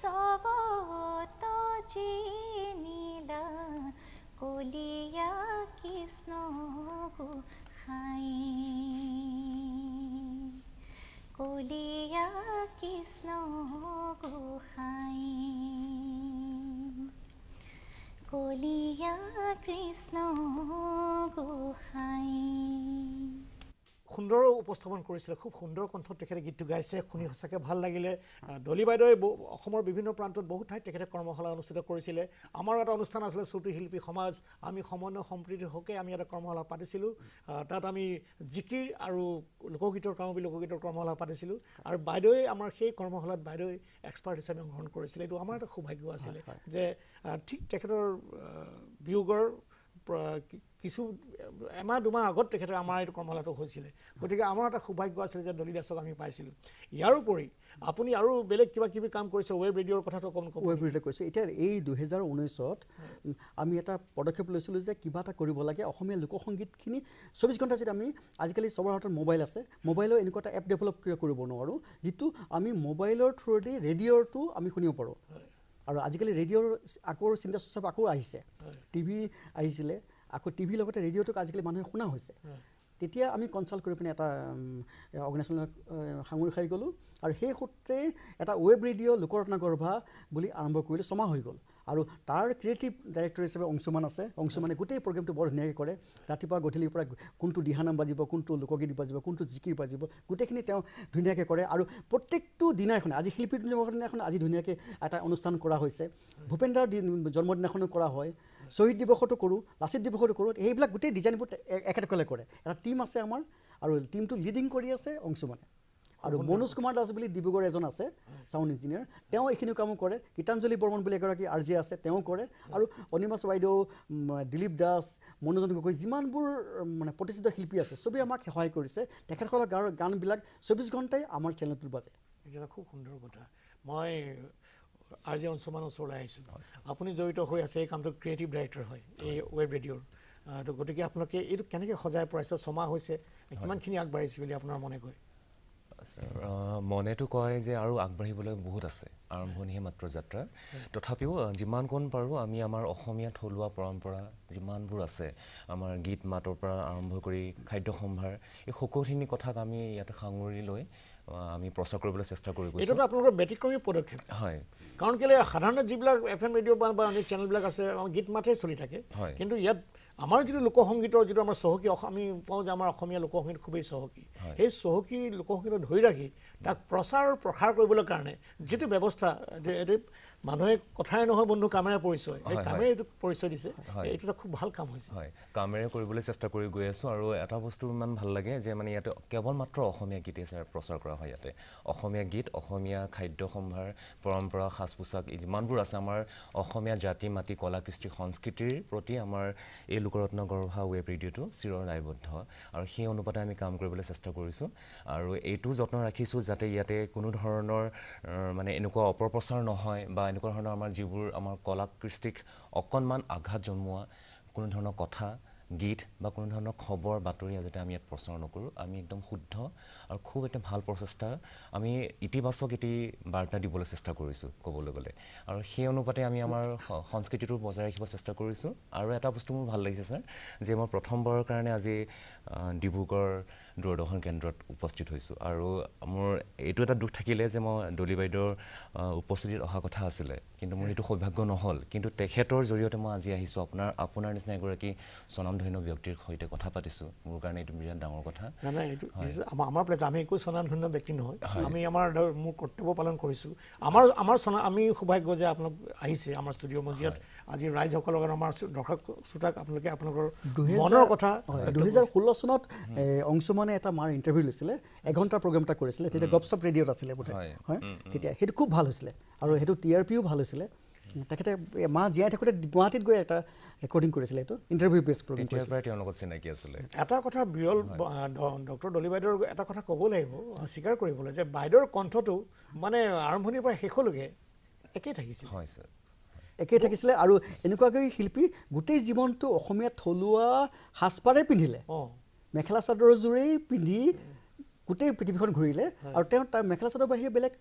জগত জিনিলা কলিয়া কৃষ্ণ খায় কলীয়া কৃষ্ণ গোসাই কলীয়া কৃষ্ণ গোসাই সুন্দৰ উপস্থাপন কৰিছিলে খুব সুন্দৰ কণ্ঠত তেখেতে গীতটো গাইছে শুনি সঁচাকৈ ভাল লাগিলে দলি বাইদেৱে অসমৰ বিভিন্ন প্ৰান্তত বহুত ঠাইত তেখেতে কৰ্মশালা অনুষ্ঠিত কৰিছিলে আমাৰ এটা অনুষ্ঠান আছিলে শ্ৰুতিশিল্পী সমাজ আমি সমন্বয় সম্প্ৰীতিৰ হকে আমি এটা কৰ্মশালা পাতিছিলোঁ তাত আমি জিকিৰ আৰু লোকগীতৰ কাম লোকগীতৰ কৰ্মশালা পাতিছিলোঁ আৰু বাইদেৱে আমাৰ সেই কৰ্মশালাত বাইদেৱে এক্সপাৰ্ট হিচাপে অংশগ্ৰহণ কৰিছিলে এইটো আমাৰ এটা সৌভাগ্য আছিলে যে ঠিক তেখেতৰ বিয়োগৰ কিছু এমাহ দুমাহ আগত তেখেতে আমাৰ এইটো কৰ্মশালাটো হৈছিলে গতিকে আমাৰ এটা সৌভাগ্য আছিলে যে দলিদাসক আমি পাইছিলোঁ ইয়াৰোপৰি আপুনি আৰু বেলেগ কিবা কিবি কাম কৰিছে ৱেব ৰেডিঅ'ৰ কথাটো অকণমান কওক ৱেব ৰেডিঅ' কৈছে এতিয়া এই দুহেজাৰ ঊনৈছত আমি এটা পদক্ষেপ লৈছিলোঁ যে কিবা এটা কৰিব লাগে অসমীয়া লোকসংগীতখিনি চৌব্বিছ ঘণ্টা যদি আমি আজিকালি চবৰ হাতত মোবাইল আছে মোবাইলৰ এনেকুৱা এটা এপ ডেভেলপ কৰিব নোৱাৰোঁ যিটো আমি মোবাইলৰ থ্ৰুৱেদি ৰেডিঅ'ৰটো আমি শুনিব পাৰোঁ আৰু আজিকালি ৰেডিঅ'ৰ আকৌ চিন্তা চৰ্চা আকৌ আহিছে টিভি আহিছিলে আকৌ টিভিৰ লগতে ৰেডিঅ'টোক আজিকালি মানুহে শুনা হৈছে তেতিয়া আমি কনচাল্ট কৰি পিনে এটা অৰ্গেনাইজেশ্যনলৈ সাঙুৰি খাই গ'লোঁ আৰু সেই সূত্ৰেই এটা ৱেব ৰেডিঅ' লোকৰত্ন গৰ্ভা বুলি আৰম্ভ কৰিলে ছমাহ হৈ গ'ল আৰু তাৰ ক্ৰিয়েটিভ ডাইৰেক্টৰ হিচাপে অংশুমান আছে অংশুমানে গোটেই প্ৰগ্ৰেমটো বৰ ধুনীয়াকৈ কৰে ৰাতিপুৱা গধূলিৰ পৰা কোনটো দিহানাম বাজিব কোনটো লোকগীত বাজিব কোনটো জিকিৰ বাজিব গোটেইখিনি তেওঁ ধুনীয়াকৈ কৰে আৰু প্ৰত্যেকটো দিনাখন আজি শিল্পী দিনাখন আজি ধুনীয়াকৈ এটা অনুষ্ঠান কৰা হৈছে ভূপেন্দ্ৰৰ জন্মদিনাখনো কৰা হয় শ্বহীদ দিৱসতো কৰোঁ লাচিত দিৱসতো কৰোঁ এইবিলাক গোটেই ডিজাইনবোৰ একেসকলে কৰে এটা টীম আছে আমাৰ আৰু টীমটো লিডিং কৰি আছে অংশুমানে আৰু মনোজ কুমাৰ দাস বুলি ডিব্ৰুগড় এজন আছে চাউণ্ড ইঞ্জিনিয়াৰ তেওঁ এইখিনিও কামো কৰে গীতাঞ্জলি বৰ্মন বুলি এগৰাকী আৰ জে আছে তেওঁ কৰে আৰু অনিমাচ বাইদেউ দিলীপ দাস মনোজন গগৈ যিমানবোৰ মানে প্ৰতিষ্ঠিত শিল্পী আছে চবেই আমাক সহায় কৰিছে তেখেতসকলৰ গাঁৱৰ গানবিলাক চৌবিছ ঘণ্টাই আমাৰ চেনেলটোত বাজে এইটো খুব সুন্দৰ কথা মই আৰ জে অঞ্চলমানৰ ওচৰলৈ আহিছোঁ আপুনি জড়িত হৈ আছে এই কামটো ক্ৰিয়েটিভ ডাইৰেক্টৰ হয় এই ৱেব ৰেডিঅ'ৰ তো গতিকে আপোনালোকে এইটো কেনেকৈ সজাই পৰাইছে ছমাহ হৈছে কিমানখিনি আগবাঢ়িছে বুলি আপোনাৰ মনে কয় মনেতো কয় যে আৰু আগবাঢ়িবলৈ বহুত আছে আৰম্ভণিহে মাত্ৰ যাত্ৰা তথাপিও যিমান যিমানকণ পাৰোঁ আমি আমাৰ অসমীয়া থলুৱা পৰম্পৰা যিমানবোৰ আছে আমাৰ গীত মাতৰ পৰা আৰম্ভ কৰি খাদ্য সম্ভাৰ এই সকলোখিনি কথাক আমি ইয়াত সাঙুৰি লৈ আমি প্ৰচাৰ কৰিবলৈ চেষ্টা কৰিব গৈছোঁ আপোনালোকৰ ব্যতিক্ৰমী পদক্ষেপ হয় কাৰণ কেলৈ সাধাৰণতে যিবিলাক এফ এম ৰেডিঅ' বা অন্য চেনেলবিলাক আছে গীত মাতেই চলি থাকে হয় কিন্তু ইয়াত আমাৰ যিটো লোকসংগীতৰ যিটো আমাৰ চহকী আমি কওঁ যে আমাৰ অসমীয়া লোকসংগীত খুবেই চহকী সেই চহকী লোকসংগীতক ধৰি ৰাখি তাক প্ৰচাৰ প্ৰসাৰ কৰিবলৈ কাৰণে যিটো ব্যৱস্থা মানুহে কথাই নহয় বন্ধু কামেৰে পৰিচয় এই কামেৰে পৰিচয় দিছে এইটো খুব ভাল কাম হৈছে হয় কামেৰে কৰিবলৈ চেষ্টা কৰি গৈ আছোঁ আৰু এটা বস্তু ইমান ভাল লাগে যে মানে ইয়াতে কেৱল মাত্ৰ অসমীয়া গীতেই ছাৰ প্ৰচাৰ কৰা হয় ইয়াতে অসমীয়া গীত অসমীয়া খাদ্য সম্ভাৰ পৰম্পৰা সাজ পোছাক যিমানবোৰ আছে আমাৰ অসমীয়া জাতি মাটি কলা কৃষ্টি সংস্কৃতিৰ প্ৰতি আমাৰ এই লোকৰত্ন গৰ্ভা ৱেব ৰেডিঅ'টো চিৰ দায়বদ্ধ আৰু সেই অনুপাতে আমি কাম কৰিবলৈ চেষ্টা কৰিছোঁ আৰু এইটো যত্ন ৰাখিছোঁ যাতে ইয়াতে কোনো ধৰণৰ মানে এনেকুৱা অপপ্ৰচাৰ নহয় বা এনেকুৱা ধৰণৰ আমাৰ যিবোৰ আমাৰ কলাকৃষ্টিক অকণমান আঘাত জন্মোৱা কোনো ধৰণৰ কথা গীত বা কোনো ধৰণৰ খবৰ বাতৰি যাতে আমি ইয়াত প্ৰচাৰ নকৰোঁ আমি একদম শুদ্ধ আৰু খুব এটা ভাল প্ৰচেষ্টা আমি ইতিবাচক এটি বাৰ্তা দিবলৈ চেষ্টা কৰিছোঁ ক'বলৈ গ'লে আৰু সেই অনুপাতে আমি আমাৰ সংস্কৃতিটো বজাই ৰাখিব চেষ্টা কৰিছোঁ আৰু এটা বস্তু মোৰ ভাল লাগিছে ছাৰ যে মই প্ৰথমবাৰৰ কাৰণে আজি ডিব্ৰুগড় দূৰদৰ্শন কেন্দ্ৰত উপস্থিত হৈছোঁ আৰু মোৰ এইটো এটা দুখ থাকিলে যে মই দলি বাইদেউৰ উপস্থিতিত অহা কথা আছিলে কিন্তু মোৰ সেইটো সৌভাগ্য নহ'ল কিন্তু তেখেতৰ জৰিয়তে মই আজি আহিছোঁ আপোনাৰ আপোনাৰ নিচিনা এগৰাকী স্বনামধন্য ব্যক্তিৰ সৈতে কথা পাতিছোঁ মোৰ কাৰণে এইটো বিৰাট ডাঙৰ কথা নাই নাই এইটো আমাৰ ফালে আমি একো স্বনামধন্য ব্যক্তি নহয় আমি আমাৰ ধৰক মোৰ কৰ্তব্য পালন কৰিছোঁ আমাৰ আমাৰ আমি সৌভাগ্য যে আপোনালোক আহিছে আমাৰ ষ্টুডিঅ' মজিয়াত আজি ৰাইজসকলৰ ৰাইজসকলক আমাৰ দৰ্শক শ্ৰোতাক আপোনালোকে আপোনালোকৰ মনৰ কথা দুহেজাৰ ষোল্ল চনত অংশুমানে এটা মাৰ ইণ্টাৰভিউ লৈছিলে এঘণ্টাৰ প্ৰগ্ৰেম এটা কৰিছিলে তেতিয়া গপচপ ৰেডিঅ'ত আছিলে বোধহয় হয় তেতিয়া সেইটো খুব ভাল হৈছিলে আৰু সেইটো টি আৰ পিও ভাল হৈছিলে তেখেতে মা জীয়াই থাকোঁতে গুৱাহাটীত গৈ এটা ৰেকৰ্ডিং কৰিছিলে এইটো ইণ্টাৰভিউ বেচ প্ৰগ্ৰেম এটা কথা বিৰল ডক্টৰ দলি বাইদেউৰ এটা কথা ক'ব লাগিব স্বীকাৰ কৰিবলৈ যে বাইদেউৰ কণ্ঠটো মানে আৰম্ভণিৰ পৰা শেষলৈকে একেই থাকিছিল হয় ছাৰ একেই থাকিছিলে আৰু এনেকুৱাকৈ শিল্পী গোটেই জীৱনটো অসমীয়া থলুৱা সাজপাৰে পিন্ধিলে মেখেলা চাদৰ যোৰেই পিন্ধি গোটেই পৃথিৱীখন ঘূৰিলে আৰু তেওঁ তাৰ মেখেলা চাদৰ বাহিৰে বেলেগ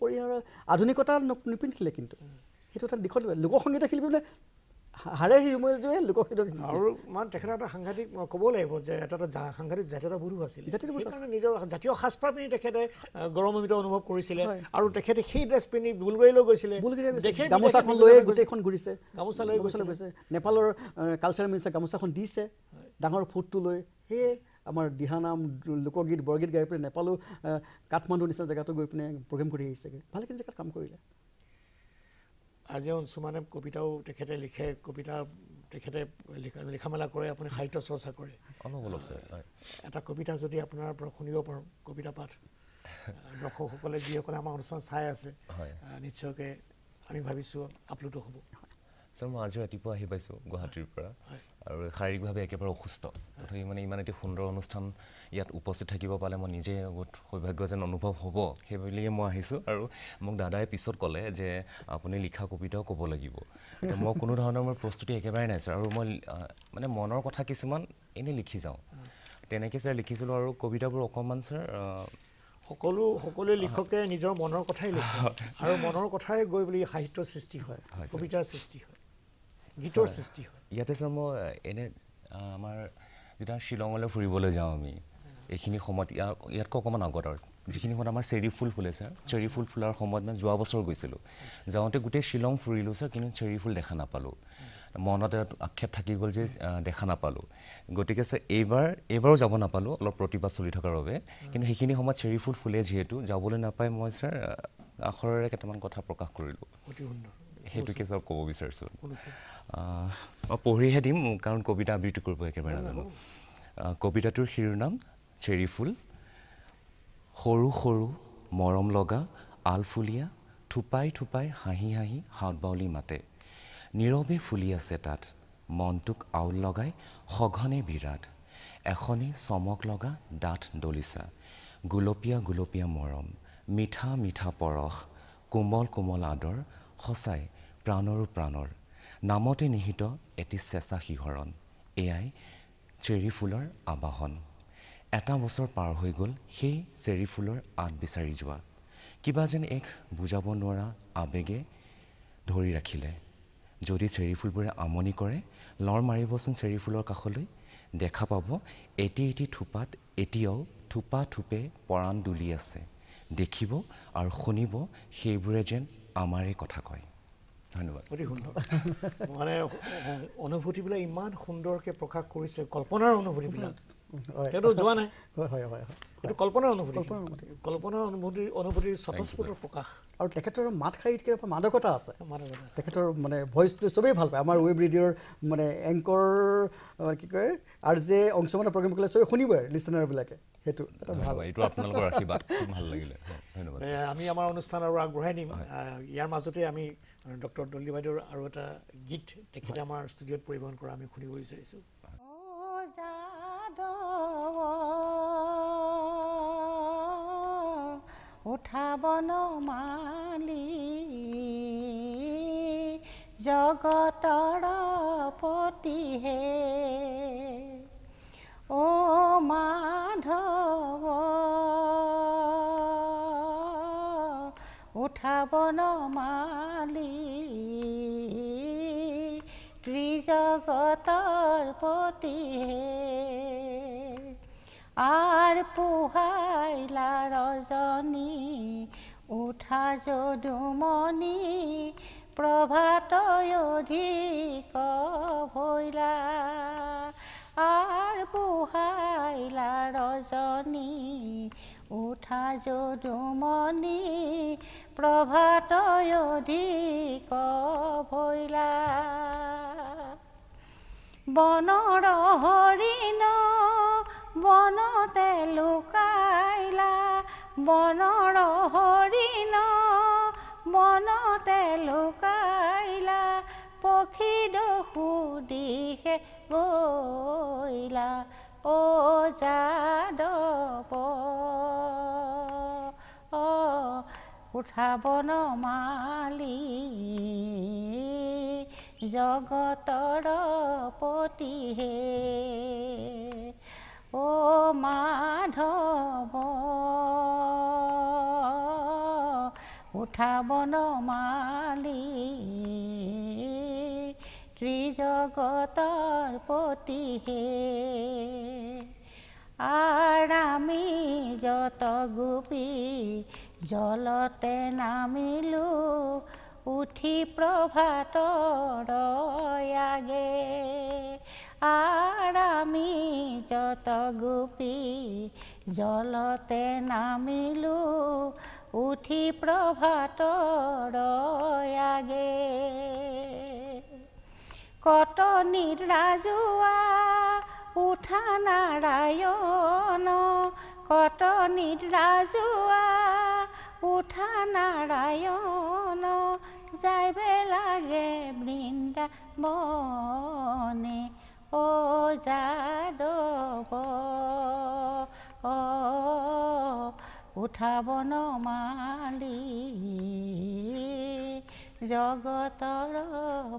পৰিয়ালৰ আধুনিকতা নিপিন্ধিলে কিন্তু সেইটো এটা দিশত লোকসংগীত শিল্পী বোলে হাৰে হিউমেনিজমে লোকসাহিত্য আৰু মানে তেখেতৰ এটা সাংঘাতিক ক'ব লাগিব যে এটা এটা সাংঘাতিক জাতীয়তা বুধো আছিল নিজৰ জাতীয় সাজপাৰ পিন্ধি পিনি তেখেতে গৌৰৱান্বিত অনুভৱ কৰিছিলে আৰু তেখেতে সেই ড্ৰেছ পিন্ধি বুলগুৰিলৈ গৈছিলে গামোচাখন লৈয়ে গোটেইখন ঘূৰিছে গামোচা লৈ গামোচা গৈছে নেপালৰ কালচাৰেল মিনিষ্টাৰ গামোচাখন দিছে ডাঙৰ ফুটটো লৈ সেয়ে আমাৰ দিহানাম লোকগীত বৰগীত গাই পিনে নেপালো কাঠমাণ্ডু নিচিনা জেগাটো গৈ পিনে প্ৰগ্ৰেম কৰি আহিছেগৈ ভালেখিনি জেগাত কাম কৰিলে আজি অঞ্চুমানে কবিতাও তেখেতে লিখে কবিতা তেখেতে লিখা মেলা কৰে আপুনি সাহিত্য চৰ্চা কৰে এটা কবিতা যদি আপোনাৰ পৰা শুনিব পাৰোঁ কবিতা পাঠ দৰ্শকসকলে যিসকলে আমাৰ অনুষ্ঠান চাই আছে নিশ্চয়কৈ আমি ভাবিছোঁ আপ্লুত হ'ব ছাৰ মই আজি ৰাতিপুৱা আহি পাইছোঁ গুৱাহাটীৰ পৰা আৰু শাৰীৰিকভাৱে একেবাৰে অসুস্থ তথাপি মানে ইমান এটি সুন্দৰ অনুষ্ঠান ইয়াত উপস্থিত থাকিব পালে মই নিজে বহুত সৌভাগ্য যেন অনুভৱ হ'ব সেইবুলিয়ে মই আহিছোঁ আৰু মোক দাদাই পিছত ক'লে যে আপুনি লিখা কবিতাও ক'ব লাগিব মই কোনো ধৰণৰ মোৰ প্ৰস্তুতি একেবাৰে নাই ছাৰ আৰু মই মানে মনৰ কথা কিছুমান এনেই লিখি যাওঁ তেনেকৈ ছাৰ লিখিছিলোঁ আৰু কবিতাবোৰ অকণমান ছাৰ সকলো সকলোৱে লিখকে নিজৰ মনৰ কথাই লিখে আৰু মনৰ কথাই গৈ বুলি সাহিত্যৰ সৃষ্টি হয় কবিতাৰ সৃষ্টি হয় গীতৰ সৃষ্টি হয় ইয়াতে চাব এনে আমাৰ যেতিয়া শ্বিলঙলৈ ফুৰিবলৈ যাওঁ আমি এইখিনি সময়ত ইয়াৰ ইয়াতকৈ অকণমান আগত আৰু যিখিনি সময়ত আমাৰ চেৰি ফুল ফুলে ছাৰ চেৰী ফুল ফুলাৰ সময়ত মানে যোৱা বছৰ গৈছিলোঁ যাওঁতে গোটেই শ্বিলং ফুৰিলোঁ ছাৰ কিন্তু চেৰী ফুল দেখা নাপালোঁ মনত আক্ষেপ থাকি গ'ল যে দেখা নাপালোঁ গতিকে ছাৰ এইবাৰ এইবাৰো যাব নাপালোঁ অলপ প্ৰতিবাদ চলি থকাৰ বাবে কিন্তু সেইখিনি সময়ত চেৰী ফুল ফুলে যিহেতু যাবলৈ নাপায় মই ছাৰ আখৰেৰে কেইটামান কথা প্ৰকাশ কৰিলোঁ অতি সুন্দৰ সেইটোকে যাওক ক'ব বিচাৰিছোঁ মই পঢ়িহে দিম কাৰণ কবিতা আবৃত্তি কৰিব একেবাৰে নাজানো কবিতাটোৰ শিৰোনাম চেৰী ফুল সৰু সৰু মৰম লগা আলফুলীয়া থোপাই থোপাই হাঁহি হাঁহি হাত বাউলি মাতে নীৰৱে ফুলি আছে তাত মনটোক আউল লগাই সঘনে বিৰাট এখনেই চমক লগা ডাঠ দলিচা গোলপীয়া গোলপীয়া মৰম মিঠা মিঠা পৰশ কোমল কোমল আদৰ সঁচাই প্ৰাণৰো প্ৰাণৰ নামতে নিহিত এটি চেঁচা শিহৰণ এয়াই চেৰী ফুলৰ আবাহন এটা বছৰ পাৰ হৈ গ'ল সেই চেৰী ফুলৰ আঁত বিচাৰি যোৱা কিবা যেন এক বুজাব নোৱাৰা আৱেগে ধৰি ৰাখিলে যদি চেৰী ফুলবোৰে আমনি কৰে লৰ মাৰিবচোন চেৰী ফুলৰ কাষলৈ দেখা পাব এটি এটি থোপাত এতিয়াও থোপা থোপে পৰাণ দুলি আছে দেখিব আৰু শুনিব সেইবোৰে যেন আমাৰেই কথা কয় ধন্যবাদ অতি সুন্দৰ মানে অনুভূতিবিলাক ইমান সুন্দৰকৈ প্ৰকাশ কৰিছে কল্পনাৰ অনুভূতিবিলাক সেইটো যোৱা নাই (laughs) সেইটো কল্পনাৰ অনুভূতি কল্পনাৰ অনুভূতি অনুভূতিৰ স্বতঃস্ফূৰ্ত প্ৰকাশ আৰু তেখেতৰ মাত শাৰীতকৈ মাদকতা আছে তেখেতৰ মানে ভইচটো চবেই ভাল পায় আমাৰ ৱেব ৰেডিঅ'ৰ মানে এংকৰ কি কয় আৰ যে অংশমানৰ প্ৰগ্ৰেম কৰিলে চবেই শুনিবই লিচনাৰবিলাকে সেইটো এটা ভাল লাগিলে আমি আমাৰ অনুষ্ঠান আৰু আগবঢ়াই নিম ইয়াৰ মাজতে আমি ডক্টৰ দলি বাইদেউৰ আৰু এটা গীত তেখেতে আমাৰ ষ্টুডিঅ'ত পৰিৱহণ কৰা আমি শুনিব বিচাৰিছোঁ উঠাব মালি জগতৰ পতিহে অ মাধৱ উঠাব মালি ত্ৰিজগতৰ পতিহে আৰ পোহাইলা ৰজনী উঠা যদুমণি প্ৰভাতয় অধিক ভৈলা আৰ পোহাইলা ৰজনী উঠা যদুমণি প্ৰভাতয় অধিক ভৈলা বনৰ হৰিণ বনতে লুকাইলা বনৰ হৰিণ বনতে লুকাইলা পক্ষী দশু দিশে গইলা অ যাদব উঠাবন মালি জগতৰ পতিহে ও মাধৱ উঠাব নমালি ত্ৰিজগতৰ প্ৰতিহে আৰামি যত গোপী জলতে নামিলো উঠি প্ৰভাতৰ আগে আৰ আমি যত গোপী জলতে নামিলো উঠি প্ৰভাত আগে কত নিদ্ৰা উঠা নাৰায়ণ কত নিদ্ৰা উঠা নাৰায়ণ যাইবে লাগে বৃন্দা মনে ও যাদব অ উঠাব নমালি জগতৰ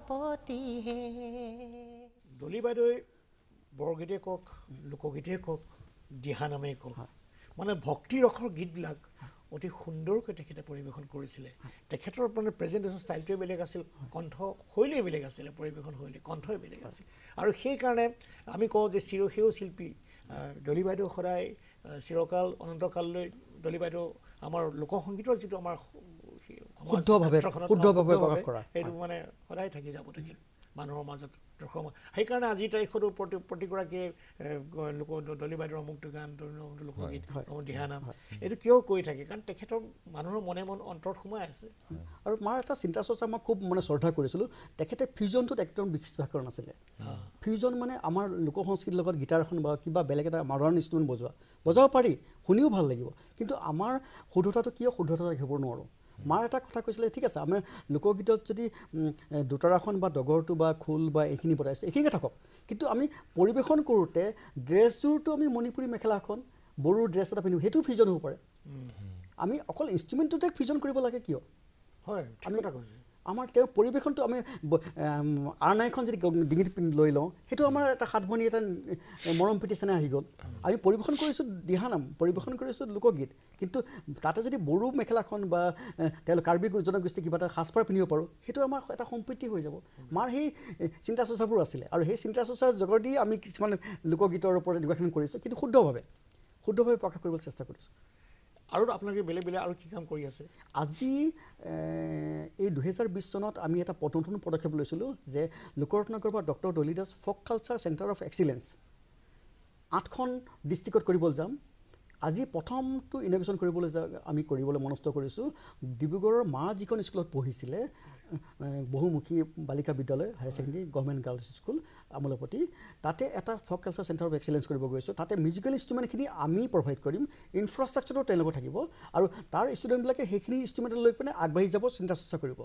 পতিহে দলি বাইদেউ বৰগীতেই কওক লোকগীতেই কওক দিহা দিহানামেই কওক মানে ভক্তি ৰসৰ গীতবিলাক অতি সুন্দৰকৈ তেখেতে পৰিৱেশন কৰিছিলে তেখেতৰ মানে প্ৰেজেণ্টেশ্যন ষ্টাইলটোৱে বেলেগ আছিল কণ্ঠশৈলীয়ে বেলেগ আছিলে পৰিৱেশন শৈলী কণ্ঠই বেলেগ আছিল আৰু সেইকাৰণে আমি কওঁ যে চিৰসেউ শিল্পী দলি বাইদেউ সদায় চিৰকাল অনন্তকাললৈ দলি বাইদেউ আমাৰ লোকসংগীতৰ যিটো আমাৰ শুদ্ধভাৱে শুদ্ধভাৱে সেইটো মানে সদায় থাকি যাব থাকিল মানুহৰ মাজত সেইকাৰণে আজিৰ তাৰিখতো প্ৰতি প্ৰতিগৰাকীয়ে লোক দলী বাইদেউ অমুকটো গান লোকগীত দিহানাম এইটো কিয় কৰি থাকে কাৰণ তেখেতৰ মানুহৰ মনে মন অন্তৰত সোমাই আছে আৰু মাৰ এটা চিন্তা চৰ্চা মই খুব মানে শ্ৰদ্ধা কৰিছিলোঁ তেখেতে ফিউজনটোত একদম বিশ্বাসকৰণ আছিলে ফিউজন মানে আমাৰ লোক সংস্কৃতিৰ লগত গীটাৰ এখন বা কিবা বেলেগ এটা মাৰোৱাৰ ইনষ্ট্ৰুমেণ্ট বজোৱা বজাব পাৰি শুনিও ভাল লাগিব কিন্তু আমাৰ শুদ্ধতাটো কিয় শুদ্ধতা ৰাখিব নোৱাৰোঁ মাৰ এটা কথা কৈছিলে ঠিক আছে আমাৰ লোকগীতত যদি দোতাৰাখন বা ডগৰটো বা খোল বা এইখিনি বজাইছে এইখিনিকে থাকক কিন্তু আমি পৰিৱেশন কৰোঁতে ড্ৰেছযোৰটো আমি মণিপুৰী মেখেলাখন বড়োৰ ড্ৰেছ এটা পিন্ধিব সেইটোও ফিজন হ'ব পাৰে আমি অকল ইনষ্ট্ৰুমেণ্টটোতে ফিজন কৰিব লাগে কিয় হয় আমি আমাৰ তেওঁৰ পৰিৱেশনটো আমি আৰনাইখন যদি ডিঙিত লৈ লওঁ সেইটো আমাৰ এটা সাত ভনী এটা মৰম প্ৰীতিচেনে আহি গ'ল আমি পৰিৱেশন কৰিছোঁ দিহানাম পৰিৱেশন কৰিছোঁ লোকগীত কিন্তু তাতে যদি বড়ো মেখেলাখন বা তেওঁলোক কাৰ্বি জনগোষ্ঠী কিবা এটা সাজপাৰ পিন্ধিব পাৰোঁ সেইটো আমাৰ এটা সম্প্ৰীতি হৈ যাব আমাৰ সেই চিন্তা চৰ্চাবোৰ আছিলে আৰু সেই চিন্তা চৰ্চাৰ যোগেদি আমি কিছুমান লোকগীতৰ ওপৰত নিৰ্বাচন কৰিছোঁ কিন্তু শুদ্ধভাৱে শুদ্ধভাৱে প্ৰকাশ কৰিবলৈ চেষ্টা কৰিছোঁ আৰু আপোনালোকে বেলেগ বেলেগ আৰু কি কাম কৰি আছে আজি এই দুহেজাৰ বিছ চনত আমি এটা প্ৰথম পদক্ষেপ লৈছিলোঁ যে লোকৰত্নগৰ বা ডক্টৰ দলিদাস folk culture centre of excellence আঠখন ডিষ্ট্ৰিক্টত কৰিবলৈ যাম আজি প্ৰথমটো ইনভেশ্যন কৰিবলৈ যা আমি কৰিবলৈ মনস্থ কৰিছোঁ ডিব্ৰুগড়ৰ মা যিখন স্কুলত পঢ়িছিলে Bahumukhi Balika Vidyalaya higher secondary government girls school Amolapatty তাতে এটা folk culture centre of excellence কৰিব গৈছোঁ তাতে মিউজিকেল ইনষ্ট্ৰুমেণ্টখিনি আমি প্ৰভাইড কৰিম ইনফ্ৰাষ্ট্ৰাকচাৰটো তেওঁলোকৰ থাকিব আৰু তাৰ ষ্টুডেণ্টবিলাকে সেইখিনি ইনষ্ট্ৰুমেণ্টত লৈ পিনে আগবাঢ়ি যাব চিন্তা চৰ্চা কৰিব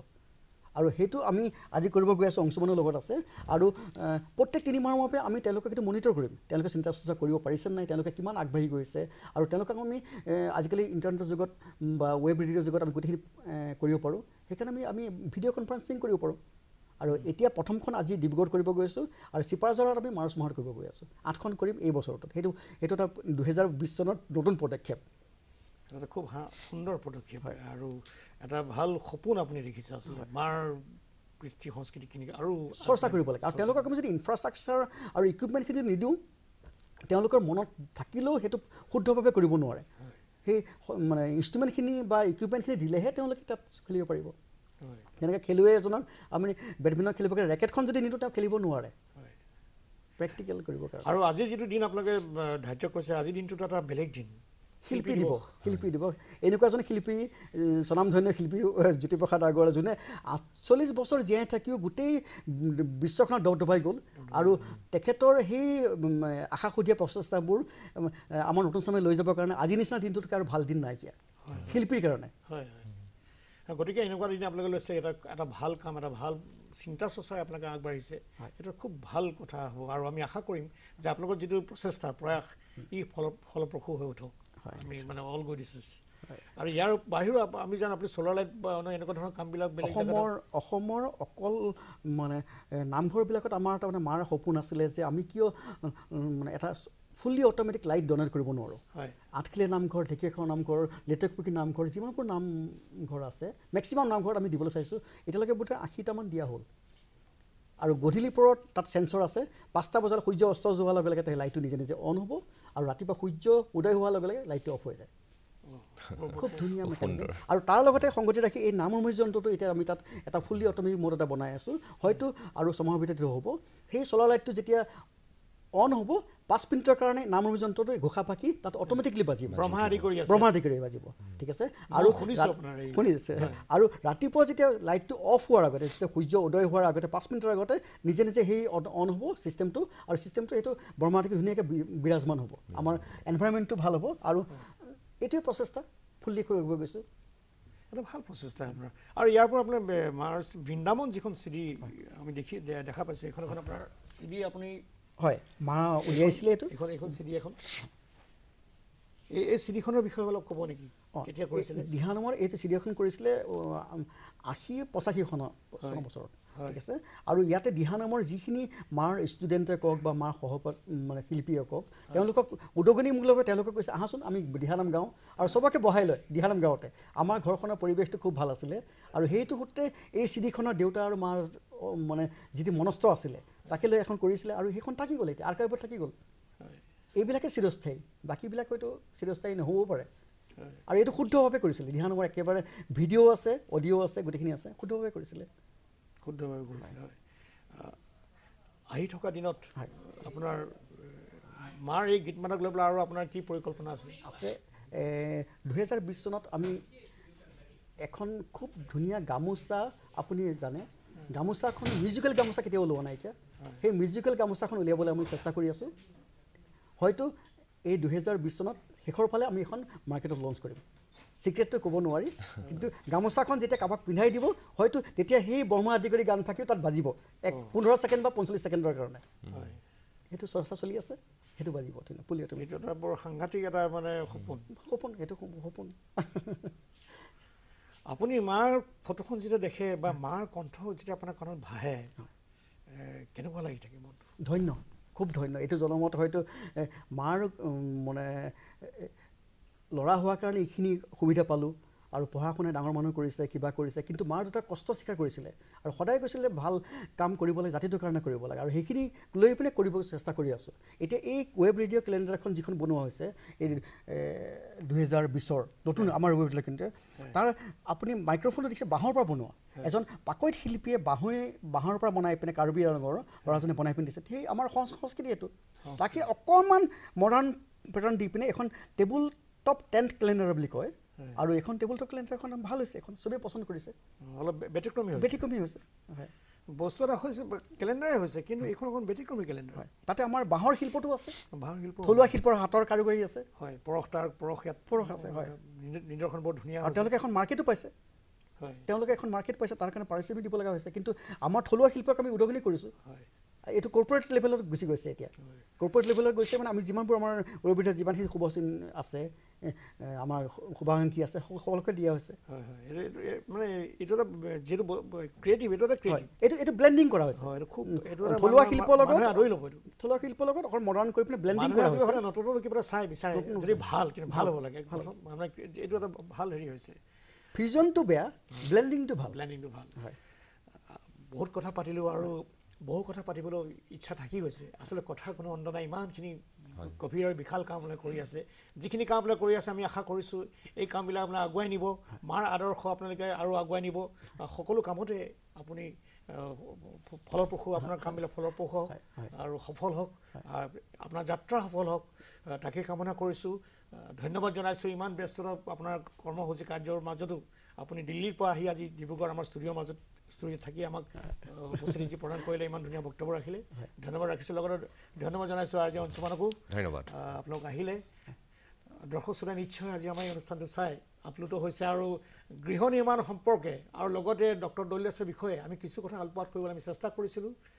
আৰু সেইটো আমি আজি কৰিব গৈ আছোঁ অংশমানৰ লগত আছে আৰু প্ৰত্যেক তিনিমাহৰ মাৰ্পে আমি তেওঁলোকক সেইটো মনিটৰ কৰিম তেওঁলোকে চিন্তা চৰ্চা কৰিব পাৰিছে নাই তেওঁলোকে কিমান আগবাঢ়ি গৈছে আৰু তেওঁলোকক আমি আজিকালি ইণ্টাৰনেটৰ যুগত বা ৱেব ৰেডিঅ'ৰ যুগত আমি গোটেইখিনি কৰিব পাৰোঁ সেইকাৰণে আমি আমি ভিডিঅ' কনফাৰেঞ্চিং কৰিব পাৰোঁ আৰু এতিয়া প্ৰথমখন আজি ডিব্ৰুগড় কৰিব গৈ আছোঁ আৰু চিপাৰজৰত আমি মাৰ্চ মাহত কৰিব গৈ আছোঁ আঠখন কৰিম এই বছৰত সেইটো সেইটো এটা দুহেজাৰ বিছ চনত নতুন পদক্ষেপ এটা খুব সুন্দৰ পদক্ষেপ হয় আৰু এটা ভাল সপোন আপুনি দেখিছে আচলতে আমাৰ কৃষ্টি সংস্কৃতিখিনি আৰু চৰ্চা কৰিব লাগে আৰু তেওঁলোকক আমি যদি ইনফ্ৰাষ্ট্ৰাকচাৰ আৰু ইকুইপমেণ্টখিনি নিদিওঁ তেওঁলোকৰ মনত থাকিলেও সেইটো শুদ্ধভাৱে কৰিব নোৱাৰে সেই মানে ইনষ্ট্ৰুমেণ্টখিনি বা ইকুইপমেণ্টখিনি দিলেহে তেওঁলোকে তাত খেলিব পাৰিব যেনেকৈ খেলুৱৈ এজনক আমি বেডমিণ্টন খেলিব পাৰে ৰেকেটখন যদি নিদিওঁ তেওঁ খেলিব নোৱাৰে প্ৰেক্টিকেল কৰিব পাৰে আৰু আজি যিটো দিন আপোনালোকে ধাৰ্য কৰিছে আজিৰ দিনটোতো এটা বেলেগ দিন শিল্পী দিৱস শিল্পী দিৱস এনেকুৱা এজন শিল্পী স্বনামধন্য শিল্পী জ্যোতিপ্ৰসাদ আগৰৱালা যোনে আঠচল্লিছ বছৰ জীয়াই থাকিও গোটেই বিশ্বখনত দবদবাই গ'ল আৰু তেখেতৰ সেই আশা সুধীয়া প্ৰচেষ্টাবোৰ আমাৰ নতুন চামে লৈ যাবৰ কাৰণে আজিৰ নিচিনা দিনটোতকৈ আৰু ভাল দিন নাইকিয়া শিল্পীৰ কাৰণে গতিকে এনেকুৱা দিনে আপোনালোকে লৈছে এটা এটা ভাল কাম এটা ভাল চিন্তা চৰ্চাই আপোনালোকে আগবাঢ়িছে এইটো খুব ভাল কথা হ'ব আৰু আমি আশা কৰিম যে আপোনালোকৰ যিটো প্ৰচেষ্টা প্ৰয়াস ই ফল ফলপ্ৰসূ হৈ উঠক আৰু ইয়াৰ বাহিৰেও আমি জানো আপুনি চ'লাৰ লাইট বা এনেকুৱা ধৰণৰ কামবিলাক অসমৰ অসমৰ অকল মানে নামঘৰবিলাকত আমাৰ এটা মানে মাৰ সপোন আছিলে যে আমি কিয় মানে এটা ফুল্লি অট'মেটিক লাইট ডনেট কৰিব নোৱাৰোঁ হয় আঠখিলে নামঘৰ ঢেকীয়াখোৱা নামঘৰ লেটেকপুখী নামঘৰ যিমানবোৰ নামঘৰ আছে মেক্সিমাম নামঘৰত আমি দিবলৈ চাইছোঁ এতিয়ালৈকে বোধহয় আশীটামান দিয়া হ'ল আৰু গধূলি পৰত তাত চেঞ্চৰ আছে পাঁচটা বজাত সূৰ্য অস্ত হোৱাৰ লগে লগে লাইটটো নিজে নিজে অন হ'ব আৰু ৰাতিপুৱা সূৰ্য উদয় হোৱাৰ লগে লগে লাইটটো অফ হৈ যায় খুব ধুনীয়া আৰু তাৰ লগতে সংগতি ৰাখি এই নামৰ যন্ত্ৰটো এতিয়া আমি তাত এটা ফুল্লি অট'মেটিক মোড এটা বনাই আছোঁ হয়তো আৰু ছমাহৰ ভিতৰতে হ'ব সেই চ'লাৰ লাইটটো যেতিয়া অন হ'ব পাঁচ মিনিটৰ কাৰণে নাম ৰমি যন্ত্ৰটো ঘোষা ফাঁকি তাত অট'মেটিকলি বাজিব ব্ৰহ্মা আদি কৰি বাজিব ঠিক আছে আৰু শুনি আছে আৰু ৰাতিপুৱা যেতিয়া লাইটটো অফ হোৱাৰ আগতে যেতিয়া সূৰ্য উদয় হোৱাৰ আগতে পাঁচ মিনিটৰ আগতে নিজে নিজে সেই অন হ'ব ছিষ্টেমটো আৰু ছিষ্টেমটো সেইটো ব্ৰহ্মাদিকে ধুনীয়াকৈ বিৰাজমান হ'ব আমাৰ এনভাইৰমেণ্টটো ভাল হ'ব আৰু এইটোৱে প্ৰচেষ্টা ফুল্লি কৰিব গৈছোঁ এটা ভাল প্ৰচেষ্টা আপোনাৰ আৰু ইয়াৰ পৰা আপোনাৰ মাৰ বৃন্দাবন যিখন চি আমি দেখি দেখা পাইছোঁ সেইখন এখন আপোনাৰ চি আপুনি হয় মা উলিয়াইছিলে এইটো এইখন এইখন চিডি এখন এই এই চিডিখনৰ বিষয়ে অলপ ক'ব নেকি কেতিয়া কৰিছিলে দিহানামৰ এইটো চিডি কৰিছিলে আশী পঁচাশী খনৰ বছৰত ঠিক আছে আৰু ইয়াতে দিহানামৰ যিখিনি মাৰ ষ্টুডেণ্টে কওক বা মাৰ সহপ মানে শিল্পীয়ে কওক তেওঁলোকক উদগনিমূলকভাৱে তেওঁলোকে কৈছে আহাচোন আমি দিহানাম গাওঁ আৰু চবকে বহাই লয় দিহানাম গাঁৱতে আমাৰ ঘৰখনৰ পৰিৱেশটো খুব ভাল আছিলে আৰু সেইটো সূত্ৰে এই চিডিখনৰ দেউতা আৰু মাৰ মানে যিটো মনস্থ আছিলে তাকে লৈ এখন কৰিছিলে আৰু সেইখন থাকি গ'ল এতিয়া আৰ্কাইভত থাকি গ'ল এইবিলাকে চিৰস্থায়ী বাকীবিলাক হয়তো চিৰস্থায়ী নহ'বও পাৰে আৰু এইটো শুদ্ধভাৱে কৰিছিলে দিহা নম্বৰ একেবাৰে ভিডিঅ' আছে অডিঅ' আছে গোটেইখিনি আছে শুদ্ধভাৱে কৰিছিলে শুদ্ধভাৱে কৰিছিলে হয় আহি থকা দিনত আপোনাৰ মাৰ এই গীতমানক লৈ পেলাই আৰু আপোনাৰ কি পৰিকল্পনা আছে আছে দুহেজাৰ বিছ চনত আমি এখন খুব ধুনীয়া গামোচা আপুনি জানে গামোচাখন মিউজিকেল গামোচা কেতিয়াও লোৱা নাইকিয়া সেই মিউজিকেল গামোচাখন উলিয়াবলৈ আমি চেষ্টা কৰি আছোঁ হয়তো এই দুহেজাৰ বিছ চনত শেষৰ ফালে আমি এখন মাৰ্কেটত লঞ্চ কৰিম ছিক্ৰেটটো ক'ব নোৱাৰি কিন্তু গামোচাখন যেতিয়া কাৰোবাক পিন্ধাই দিব হয়তো তেতিয়া সেই ব্ৰহ্মা আদি কৰি গান থাকিও তাত বাজিব এক পোন্ধৰ ছেকেণ্ড বা পঞ্চল্লিছ ছেকেণ্ডৰ কাৰণে সেইটো চৰ্চা চলি আছে সেইটো বাজিব পুলি তুমি বৰ সাংঘাতিক এটা মানে সপোন সপোন সেইটো সপোন আপুনি মাৰ ফটোখন যেতিয়া দেখে বা মাৰ কণ্ঠ যেতিয়া আপোনাৰ কণত ভাহে কেনেকুৱা লাগি থাকে মনটো ধন্য খুব ধন্য এইটো জনমত হয়তো মাৰ মানে ল'ৰা হোৱাৰ কাৰণে এইখিনি সুবিধা পালোঁ আৰু পঢ়া শুনাই ডাঙৰ মানুহ কৰিছে কিবা কৰিছে কিন্তু মা দেউতাক কষ্ট স্বীকাৰ কৰিছিলে আৰু সদায় কৈছিলে ভাল কাম কৰিব লাগে জাতিটোৰ কাৰণে কৰিব লাগে আৰু সেইখিনি লৈ পিনে কৰিব চেষ্টা কৰি আছোঁ এতিয়া এই ৱেব ৰেডিঅ' কেলেণ্ডাৰখন যিখন বনোৱা হৈছে এই দুহেজাৰ বিছৰ নতুন আমাৰ ৱেব ৰেডিঅ' কেলেণ্ডাৰ তাৰ আপুনি মাইক্ৰফোনটো দেখিছে বাঁহৰ পৰা বনোৱা এজন পাকৈত শিল্পীয়ে বাঁহৰে বাঁহৰ পৰা বনাই পিনে কাৰ্বি ৰঙৰ ল'ৰাজনে বনাই পিনে দিছে সেই আমাৰ সংস্কৃতি এইটো তাকে অকণমান মডাৰ্ণ পেটাৰ্ণ দি পিনে এখন টেবুল টপ টেন্থ কেলেণ্ডাৰ বুলি কয় আৰু এখন টেবুল টপ কেলেণ্ডাৰখন ভাল হৈছে এখন চবেই পচন্দ কৰিছে অলপ ব্যতিক্ৰমী ব্যতিক্ৰমী হৈছে বস্তু এটা হৈছে কেলেণ্ডাৰে হৈছে কিন্তু এইখন এখন ব্যতিক্ৰমী কেলেণ্ডাৰ হয় তাতে আমাৰ বাঁহৰ শিল্পটো আছে বাঁহৰ শিল্প থলুৱা শিল্পৰ হাতৰ কাৰিকৰী আছে হয় পৰশ তাৰ ইয়াত পৰশ আছে হয় নিদৰ্শন বৰ ধুনীয়া আৰু তেওঁলোকে এখন মাৰ্কেটো পাইছে হয় তেওঁলোকে এখন মাৰ্কেট পাইছে তাৰ কাৰণে পাৰিশ্ৰমিক দিব লগা হৈছে কিন্তু আমাৰ থলুৱা শিল্পক আমি উদগনি কৰিছোঁ হয় এইটো কৰ্পৰেট লেভেলত গুচি গৈছে এতিয়া কৰ্পৰেট লেভেলত গৈছে মানে আমি যিমানবোৰ আমাৰ অভিধা যিমানখিনি শুভচিন আছে আমাৰ শুভাকাংক্ষী আছে সকলোকে দিয়া হৈছে এইটো এইটো ব্লেণ্ডিং কৰা হৈছে থলুৱা শিল্পৰ লগত থলুৱা শিল্পৰ লগত অকল মডাৰ্ণ কৰি পিনে ব্লেণ্ডিং কৰা হৈছে নতুন কিবা চাই বিচাৰে ভাল কিন্তু ভাল হ'ব লাগে এইটো এটা ভাল হেৰি হৈছে ফিউজনটো বেয়া ব্লেণ্ডিংটো ভাল ব্লেণ্ডিংটো ভাল হয় বহুত কথা পাতিলোঁ আৰু বহু কথা পাতিবলৈ ইচ্ছা থাকি গৈছে আচলতে কথাৰ কোনো অন্ত নাই ইমানখিনি গভীৰ আৰু বিশাল কামবিলাক কৰি আছে যিখিনি কামবিলাক কৰি আছে আমি আশা কৰিছোঁ এই কামবিলাক আপোনাৰ আগুৱাই নিব মাৰ আদৰ্শ আপোনালোকে আৰু আগুৱাই নিব সকলো কামতে আপুনি ফলপ্ৰসূ আপোনাৰ কামবিলাক ফলপ্ৰসূ হওক আৰু সফল হওক আপোনাৰ যাত্ৰা সফল হওক তাকে কামনা কৰিছোঁ ধন্যবাদ জনাইছোঁ ইমান ব্যস্ততা আপোনাৰ কৰ্মসূচী কাৰ্যৰ মাজতো আপুনি দিল্লীৰ পৰা আহি আজি ডিব্ৰুগড় আমাৰ ষ্টুডিঅ'ৰ মাজত স্তুতি থাকি আমাক উপস্থিতি প্ৰদান কৰিলে ইমান ধুনীয়া বক্তব্য ৰাখিলে ধন্যবাদ ৰাখিছোঁ লগতে ধন্যবাদ জনাইছোঁ আৰ জে ধন্যবাদ আপোনালোক আহিলে দৰ্শক শ্ৰোতাই নিশ্চয় আজি আমাৰ এই অনুষ্ঠানটো চাই আপ্লুত হৈছে আৰু গৃহ নিৰ্মাণ সম্পৰ্কে আৰু লগতে ডক্টৰ দলিয়াছৰ বিষয়ে আমি কিছু কথা আলোপাত কৰিবলৈ আমি চেষ্টা কৰিছিলোঁ